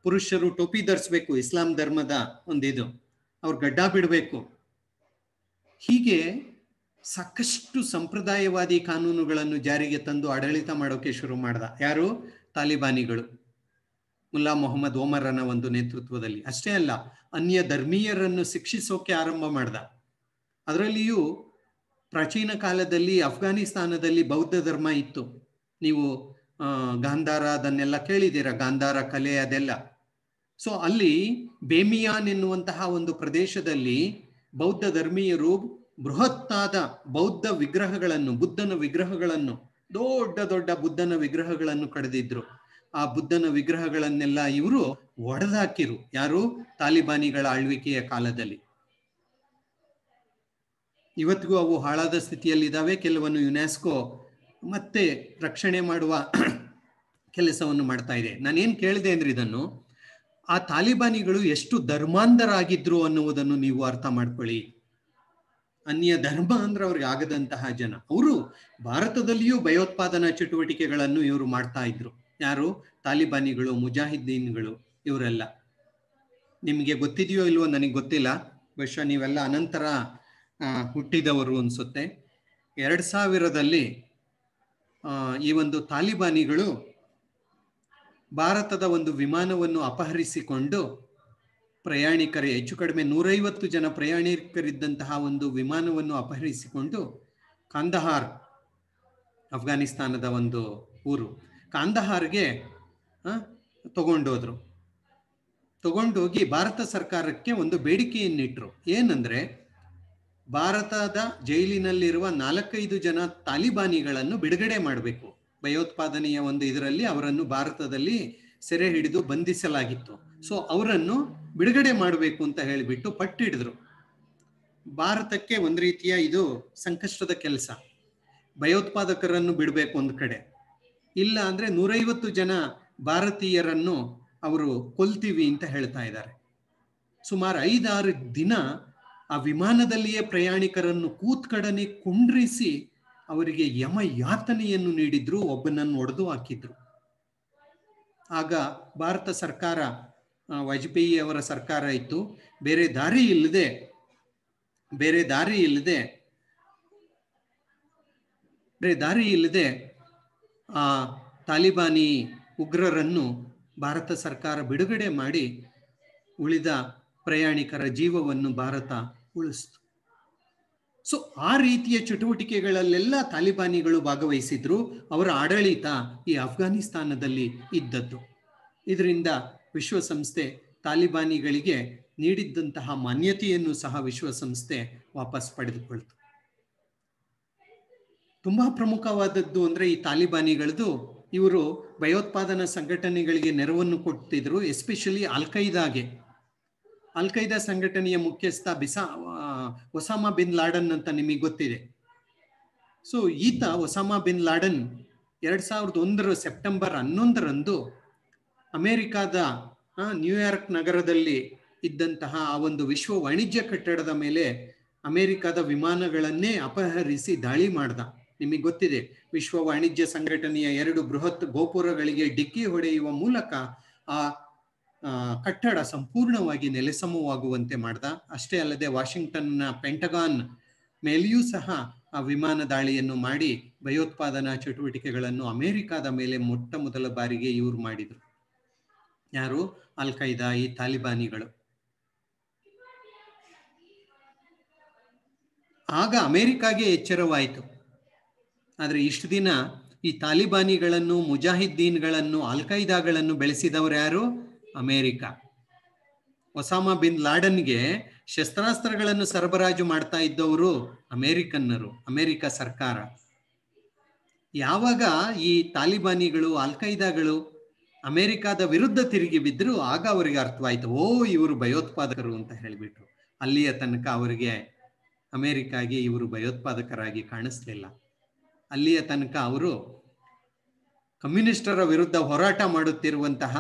ಪುರುಷರು ಟೋಪಿ ಧರಿಸ್ಬೇಕು ಇಸ್ಲಾಂ ಧರ್ಮದ ಒಂದಿದು ಅವ್ರು ಗಡ್ಡ ಬಿಡಬೇಕು ಹೀಗೆ ಸಾಕಷ್ಟು ಸಂಪ್ರದಾಯವಾದಿ ಕಾನೂನುಗಳನ್ನು ಜಾರಿಗೆ ತಂದು ಆಡಳಿತ ಮಾಡೋಕೆ ಶುರು ಮಾಡ್ದ ಯಾರು ತಾಲಿಬಾನಿಗಳು ಮುಲ್ಲಾ ಮೊಹಮ್ಮದ್ ಓಮರನ ಒಂದು ನೇತೃತ್ವದಲ್ಲಿ ಅಷ್ಟೇ ಅಲ್ಲ ಅನ್ಯ ಧರ್ಮೀಯರನ್ನು ಶಿಕ್ಷಿಸೋಕೆ ಆರಂಭ ಮಾಡ್ದ ಅದರಲ್ಲಿಯೂ ಪ್ರಾಚೀನ ಕಾಲದಲ್ಲಿ ಅಫ್ಘಾನಿಸ್ತಾನದಲ್ಲಿ ಬೌದ್ಧ ಧರ್ಮ ಇತ್ತು ನೀವು ಗಾಂಧಾರ ಅದನ್ನೆಲ್ಲ ಕೇಳಿದ್ದೀರಾ ಗಾಂಧಾರ ಕಲೆ ಅದೆಲ್ಲ ಸೊ ಅಲ್ಲಿ ಬೇಮಿಯಾನ್ ಎನ್ನುವಂತಹ ಒಂದು ಪ್ರದೇಶದಲ್ಲಿ ಬೌದ್ಧ ಧರ್ಮೀಯರು ಬೃಹತ್ತಾದ ಬೌದ್ಧ ವಿಗ್ರಹಗಳನ್ನು ಬುದ್ಧನ ವಿಗ್ರಹಗಳನ್ನು ದೊಡ್ಡ ದೊಡ್ಡ ಬುದ್ಧನ ವಿಗ್ರಹಗಳನ್ನು ಕಡಿದಿದ್ರು ಆ ಬುದ್ಧನ ವಿಗ್ರಹಗಳನ್ನೆಲ್ಲ ಇವರು ಒಡೆದಾಕಿರು ಯಾರು ತಾಲಿಬಾನಿಗಳ ಆಳ್ವಿಕೆಯ ಕಾಲದಲ್ಲಿ ಇವತ್ತಿಗೂ ಅವು ಹಾಳಾದ ಸ್ಥಿತಿಯಲ್ಲಿದ್ದಾವೆ ಕೆಲವನ್ನು ಯುನೆಸ್ಕೋ ಮತ್ತೆ ರಕ್ಷಣೆ ಮಾಡುವ ಕೆಲಸವನ್ನು ಮಾಡ್ತಾ ಇದೆ ನಾನೇನು ಕೇಳಿದೆ ಅಂದ್ರೆ ಇದನ್ನು ಆ ತಾಲಿಬಾನಿಗಳು ಎಷ್ಟು ಧರ್ಮಾಂಧರಾಗಿದ್ರು ಅನ್ನುವುದನ್ನು ನೀವು ಅರ್ಥ ಮಾಡ್ಕೊಳ್ಳಿ ಅನ್ಯ ಧರ್ಮ ಅಂದ್ರೆ ಅವ್ರಿಗೆ ಆಗದಂತಹ ಜನ ಅವರು ಭಾರತದಲ್ಲಿಯೂ ಭಯೋತ್ಪಾದನಾ ಚಟುವಟಿಕೆಗಳನ್ನು ಇವರು ಮಾಡ್ತಾ ಇದ್ರು ಯಾರು ತಾಲಿಬಾನಿಗಳು ಮುಜಾಹಿದ್ದೀನ್ಗಳು ಇವರೆಲ್ಲ ನಿಮಗೆ ಗೊತ್ತಿದೆಯೋ ಇಲ್ವೋ ನನಗೆ ಗೊತ್ತಿಲ್ಲ ಬಹುಶಃ ನೀವೆಲ್ಲ ಅನಂತರ ಹುಟ್ಟಿದವರು ಅನ್ಸುತ್ತೆ ಎರಡು ಸಾವಿರದಲ್ಲಿ ಈ ಒಂದು ತಾಲಿಬಾನಿಗಳು ಭಾರತದ ಒಂದು ವಿಮಾನವನ್ನು ಅಪಹರಿಸಿಕೊಂಡು ಪ್ರಯಾಣಿಕರೇ ಹೆಚ್ಚು ಕಡಿಮೆ ನೂರೈವತ್ತು ಜನ ಪ್ರಯಾಣಿಕರಿದ್ದಂತಹ ಒಂದು ವಿಮಾನವನ್ನು ಅಪಹರಿಸಿಕೊಂಡು ಕಾಂದಹಾರ್ ಅಫ್ಘಾನಿಸ್ತಾನದ ಒಂದು ಊರು ಕಾಂದಹಾರ್ಗೆ ತಗೊಂಡೋದ್ರು ತಗೊಂಡೋಗಿ ಭಾರತ ಸರ್ಕಾರಕ್ಕೆ ಒಂದು ಬೇಡಿಕೆಯನ್ನಿಟ್ರು ಏನಂದ್ರೆ ಭಾರತದ ಜೈಲಿನಲ್ಲಿರುವ ನಾಲ್ಕೈದು ಜನ ತಾಲಿಬಾನಿಗಳನ್ನು ಬಿಡುಗಡೆ ಮಾಡಬೇಕು ಭಯೋತ್ಪಾದನೆಯ ಒಂದು ಇದರಲ್ಲಿ ಅವರನ್ನು ಭಾರತದಲ್ಲಿ ಸೆರೆ ಹಿಡಿದು ಬಂಧಿಸಲಾಗಿತ್ತು ಸೊ ಅವರನ್ನು ಬಿಡುಗಡೆ ಮಾಡಬೇಕು ಅಂತ ಹೇಳಿಬಿಟ್ಟು ಹಿಡಿದ್ರು ಭಾರತಕ್ಕೆ ಒಂದು ರೀತಿಯ ಇದು ಸಂಕಷ್ಟದ ಕೆಲಸ ಭಯೋತ್ಪಾದಕರನ್ನು ಬಿಡಬೇಕು ಒಂದು ಕಡೆ ಇಲ್ಲ ಅಂದ್ರೆ ನೂರೈವತ್ತು ಜನ ಭಾರತೀಯರನ್ನು ಅವರು ಕೊಲ್ತೀವಿ ಅಂತ ಹೇಳ್ತಾ ಇದ್ದಾರೆ ಸುಮಾರು ಐದಾರು ದಿನ ಆ ವಿಮಾನದಲ್ಲಿಯೇ ಪ್ರಯಾಣಿಕರನ್ನು ಕೂತ್ಕಡನೆ ಕುಂಡ್ರಿಸಿ ಅವರಿಗೆ ಯಮ ಯಾತನೆಯನ್ನು ನೀಡಿದ್ರು ಒಬ್ಬನನ್ನು ಒಡೆದು ಹಾಕಿದ್ರು ಆಗ ಭಾರತ ಸರ್ಕಾರ ವಾಜಪೇಯಿ ಅವರ ಸರ್ಕಾರ ಇತ್ತು ಬೇರೆ ದಾರಿ ಇಲ್ಲದೆ ಬೇರೆ ದಾರಿ ಇಲ್ಲದೆ ಬೇರೆ ದಾರಿ ಇಲ್ಲದೆ ಆ ತಾಲಿಬಾನಿ ಉಗ್ರರನ್ನು ಭಾರತ ಸರ್ಕಾರ ಬಿಡುಗಡೆ ಮಾಡಿ ಉಳಿದ ಪ್ರಯಾಣಿಕರ ಜೀವವನ್ನು ಭಾರತ ಉಳಿಸ್ತು ಸೊ ಆ ರೀತಿಯ ಚಟುವಟಿಕೆಗಳಲ್ಲೆಲ್ಲ ತಾಲಿಬಾನಿಗಳು ಭಾಗವಹಿಸಿದ್ರು ಅವರ ಆಡಳಿತ ಈ ಅಫ್ಘಾನಿಸ್ತಾನದಲ್ಲಿ ಇದ್ದದ್ದು ಇದರಿಂದ ವಿಶ್ವಸಂಸ್ಥೆ ತಾಲಿಬಾನಿಗಳಿಗೆ ನೀಡಿದ್ದಂತಹ ಮಾನ್ಯತೆಯನ್ನು ಸಹ ವಿಶ್ವಸಂಸ್ಥೆ ವಾಪಸ್ ಪಡೆದುಕೊಳ್ತು ತುಂಬಾ ಪ್ರಮುಖವಾದದ್ದು ಅಂದ್ರೆ ಈ ತಾಲಿಬಾನಿಗಳದು ಇವರು ಭಯೋತ್ಪಾದನಾ ಸಂಘಟನೆಗಳಿಗೆ ನೆರವನ್ನು ಕೊಡ್ತಿದ್ರು ಎಸ್ಪೆಷಲಿ ಅಲ್ಕೈದಾಗೆ ಅಲ್ಖೈದಾ ಸಂಘಟನೆಯ ಮುಖ್ಯಸ್ಥ ಬಿಸಾ ಒಸಾಮಾ ಬಿನ್ ಲಾಡನ್ ಅಂತ ನಿಮಗೆ ಗೊತ್ತಿದೆ ಸೊ ಈತ ಒಸಾಮಾ ಬಿನ್ ಲಾಡನ್ ಎರಡ್ ಸಾವಿರದ ಒಂದರ ಸೆಪ್ಟೆಂಬರ್ ಹನ್ನೊಂದರಂದು ಅಮೆರಿಕಾದ ನ್ಯೂಯಾರ್ಕ್ ನಗರದಲ್ಲಿ ಇದ್ದಂತಹ ಆ ಒಂದು ವಿಶ್ವ ವಾಣಿಜ್ಯ ಕಟ್ಟಡದ ಮೇಲೆ ಅಮೆರಿಕದ ವಿಮಾನಗಳನ್ನೇ ಅಪಹರಿಸಿ ದಾಳಿ ಮಾಡ್ದ ನಿಮಗೆ ಗೊತ್ತಿದೆ ವಿಶ್ವ ವಾಣಿಜ್ಯ ಸಂಘಟನೆಯ ಎರಡು ಬೃಹತ್ ಗೋಪುರಗಳಿಗೆ ಡಿಕ್ಕಿ ಹೊಡೆಯುವ ಮೂಲಕ ಆ ಕಟ್ಟಡ ಸಂಪೂರ್ಣವಾಗಿ ನೆಲೆಸಮವಾಗುವಂತೆ ಮಾಡ್ದ ಅಷ್ಟೇ ಅಲ್ಲದೆ ವಾಷಿಂಗ್ಟನ್ನ ಪೆಂಟಗಾನ್ ಮೇಲೆಯೂ ಸಹ ಆ ವಿಮಾನ ದಾಳಿಯನ್ನು ಮಾಡಿ ಭಯೋತ್ಪಾದನಾ ಚಟುವಟಿಕೆಗಳನ್ನು ಅಮೆರಿಕದ ಮೇಲೆ ಮೊಟ್ಟ ಮೊದಲ ಬಾರಿಗೆ ಇವ್ರು ಮಾಡಿದರು ಯಾರು ಅಲ್ ಖೈದಾ ಈ ತಾಲಿಬಾನಿಗಳು ಆಗ ಅಮೆರಿಕಾಗೆ ಎಚ್ಚರವಾಯಿತು ಆದರೆ ಇಷ್ಟು ದಿನ ಈ ತಾಲಿಬಾನಿಗಳನ್ನು ಮುಜಾಹಿದ್ದೀನ್ಗಳನ್ನು ಅಲ್ ಖೈದಾಗಳನ್ನು ಬೆಳೆಸಿದವರು ಯಾರು ಅಮೇರಿಕ ಒಸಾಮಾ ಬಿನ್ ಲಾಡನ್ಗೆ ಶಸ್ತ್ರಾಸ್ತ್ರಗಳನ್ನು ಸರಬರಾಜು ಮಾಡ್ತಾ ಇದ್ದವರು ಅಮೇರಿಕನ್ನರು ಅಮೇರಿಕ ಸರ್ಕಾರ ಯಾವಾಗ ಈ ತಾಲಿಬಾನಿಗಳು ಅಲ್ ಖೈದಾಗಳು ಅಮೆರಿಕದ ವಿರುದ್ಧ ತಿರುಗಿ ಬಿದ್ದರು ಆಗ ಅವರಿಗೆ ಅರ್ಥವಾಯ್ತು ಓ ಇವರು ಭಯೋತ್ಪಾದಕರು ಅಂತ ಹೇಳಿಬಿಟ್ರು ಅಲ್ಲಿಯ ತನಕ ಅವರಿಗೆ ಅಮೆರಿಕಾಗೆ ಇವರು ಭಯೋತ್ಪಾದಕರಾಗಿ ಕಾಣಿಸ್ಲಿಲ್ಲ ಅಲ್ಲಿಯ ತನಕ ಅವರು ಕಮ್ಯುನಿಸ್ಟರ ವಿರುದ್ಧ ಹೋರಾಟ ಮಾಡುತ್ತಿರುವಂತಹ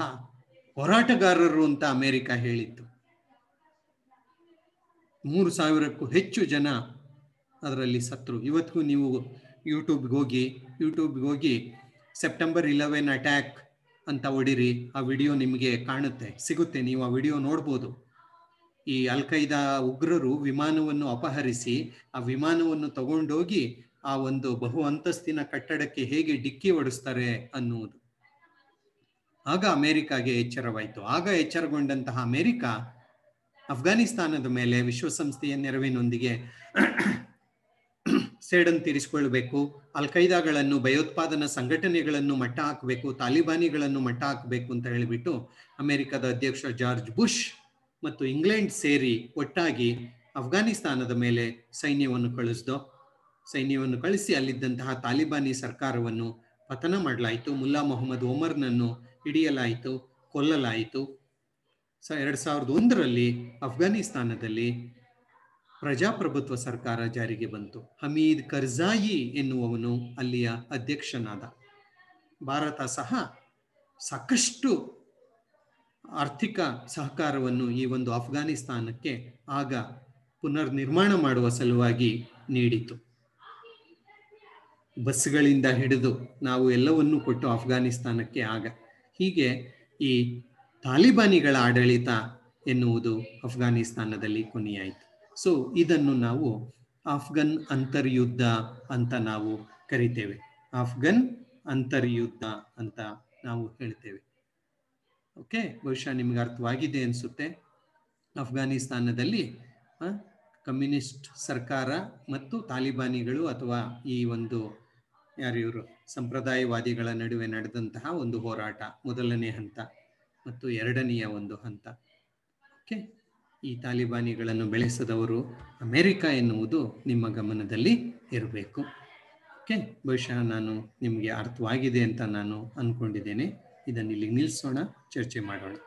ಹೋರಾಟಗಾರರು ಅಂತ ಅಮೆರಿಕ ಹೇಳಿತ್ತು ಮೂರು ಸಾವಿರಕ್ಕೂ ಹೆಚ್ಚು ಜನ ಅದರಲ್ಲಿ ಸತ್ರು ಇವತ್ತಿಗೂ ನೀವು ಯೂಟ್ಯೂಬ್ಗೆ ಹೋಗಿ ಯೂಟ್ಯೂಬ್ಗೆ ಹೋಗಿ ಸೆಪ್ಟೆಂಬರ್ ಇಲೆವೆನ್ ಅಟ್ಯಾಕ್ ಅಂತ ಹೊಡಿರಿ ಆ ವಿಡಿಯೋ ನಿಮಗೆ ಕಾಣುತ್ತೆ ಸಿಗುತ್ತೆ ನೀವು ಆ ವಿಡಿಯೋ ನೋಡ್ಬೋದು ಈ ಅಲ್ ಉಗ್ರರು ವಿಮಾನವನ್ನು ಅಪಹರಿಸಿ ಆ ವಿಮಾನವನ್ನು ತಗೊಂಡೋಗಿ ಆ ಒಂದು ಬಹು ಅಂತಸ್ತಿನ ಕಟ್ಟಡಕ್ಕೆ ಹೇಗೆ ಡಿಕ್ಕಿ ಹೊಡಿಸ್ತಾರೆ ಅನ್ನುವುದು ಆಗ ಅಮೆರಿಕಾಗೆ ಎಚ್ಚರವಾಯಿತು ಆಗ ಎಚ್ಚರಗೊಂಡಂತಹ ಅಮೆರಿಕ ಅಫ್ಘಾನಿಸ್ತಾನದ ಮೇಲೆ ವಿಶ್ವಸಂಸ್ಥೆಯ ನೆರವಿನೊಂದಿಗೆ ಸೇಡನ್ ತೀರಿಸಿಕೊಳ್ಬೇಕು ಅಲ್ ಖೈದಾಗಳನ್ನು ಭಯೋತ್ಪಾದನಾ ಸಂಘಟನೆಗಳನ್ನು ಮಟ್ಟ ಹಾಕಬೇಕು ತಾಲಿಬಾನಿಗಳನ್ನು ಮಟ್ಟ ಹಾಕಬೇಕು ಅಂತ ಹೇಳಿಬಿಟ್ಟು ಅಮೆರಿಕದ ಅಧ್ಯಕ್ಷ ಜಾರ್ಜ್ ಬುಷ್ ಮತ್ತು ಇಂಗ್ಲೆಂಡ್ ಸೇರಿ ಒಟ್ಟಾಗಿ ಅಫ್ಘಾನಿಸ್ತಾನದ ಮೇಲೆ ಸೈನ್ಯವನ್ನು ಕಳಿಸ್ದು ಸೈನ್ಯವನ್ನು ಕಳಿಸಿ ಅಲ್ಲಿದ್ದಂತಹ ತಾಲಿಬಾನಿ ಸರ್ಕಾರವನ್ನು ಪತನ ಮಾಡಲಾಯಿತು ಮುಲ್ಲಾ ಮೊಹಮ್ಮದ್ ಒಮರ್ನನ್ನು ಹಿಡಿಯಲಾಯಿತು ಕೊಲ್ಲಲಾಯಿತು ಸ ಎರಡು ಸಾವಿರದ ಒಂದರಲ್ಲಿ ಅಫ್ಘಾನಿಸ್ತಾನದಲ್ಲಿ ಪ್ರಜಾಪ್ರಭುತ್ವ ಸರ್ಕಾರ ಜಾರಿಗೆ ಬಂತು ಹಮೀದ್ ಕರ್ಜಾಯಿ ಎನ್ನುವವನು ಅಲ್ಲಿಯ ಅಧ್ಯಕ್ಷನಾದ ಭಾರತ ಸಹ ಸಾಕಷ್ಟು ಆರ್ಥಿಕ ಸಹಕಾರವನ್ನು ಈ ಒಂದು ಅಫ್ಘಾನಿಸ್ತಾನಕ್ಕೆ ಆಗ ಪುನರ್ ನಿರ್ಮಾಣ ಮಾಡುವ ಸಲುವಾಗಿ ನೀಡಿತು ಬಸ್ಗಳಿಂದ ಹಿಡಿದು ನಾವು ಎಲ್ಲವನ್ನೂ ಕೊಟ್ಟು ಅಫ್ಘಾನಿಸ್ತಾನಕ್ಕೆ ಆಗ ಹೀಗೆ ಈ ತಾಲಿಬಾನಿಗಳ ಆಡಳಿತ ಎನ್ನುವುದು ಅಫ್ಘಾನಿಸ್ತಾನದಲ್ಲಿ ಕೊನೆಯಾಯಿತು ಸೊ ಇದನ್ನು ನಾವು ಆಫ್ಘನ್ ಅಂತರ್ಯುದ್ಧ ಅಂತ ನಾವು ಕರಿತೇವೆ ಆಫ್ಘನ್ ಅಂತರ್ಯುದ್ಧ ಅಂತ ನಾವು ಹೇಳ್ತೇವೆ ಓಕೆ ಬಹುಶಃ ನಿಮ್ಗೆ ಅರ್ಥವಾಗಿದೆ ಅನಿಸುತ್ತೆ ಅಫ್ಘಾನಿಸ್ತಾನದಲ್ಲಿ ಕಮ್ಯುನಿಸ್ಟ್ ಸರ್ಕಾರ ಮತ್ತು ತಾಲಿಬಾನಿಗಳು ಅಥವಾ ಈ ಒಂದು ಇವರು ಸಂಪ್ರದಾಯವಾದಿಗಳ ನಡುವೆ ನಡೆದಂತಹ ಒಂದು ಹೋರಾಟ ಮೊದಲನೇ ಹಂತ ಮತ್ತು ಎರಡನೆಯ ಒಂದು ಹಂತ ಓಕೆ ಈ ತಾಲಿಬಾನಿಗಳನ್ನು ಬೆಳೆಸದವರು ಅಮೇರಿಕ ಎನ್ನುವುದು ನಿಮ್ಮ ಗಮನದಲ್ಲಿ ಇರಬೇಕು ಓಕೆ ಬಹುಶಃ ನಾನು ನಿಮಗೆ ಅರ್ಥವಾಗಿದೆ ಅಂತ ನಾನು ಅಂದ್ಕೊಂಡಿದ್ದೇನೆ ಇದನ್ನು ಇಲ್ಲಿ ನಿಲ್ಲಿಸೋಣ ಚರ್ಚೆ ಮಾಡೋಣ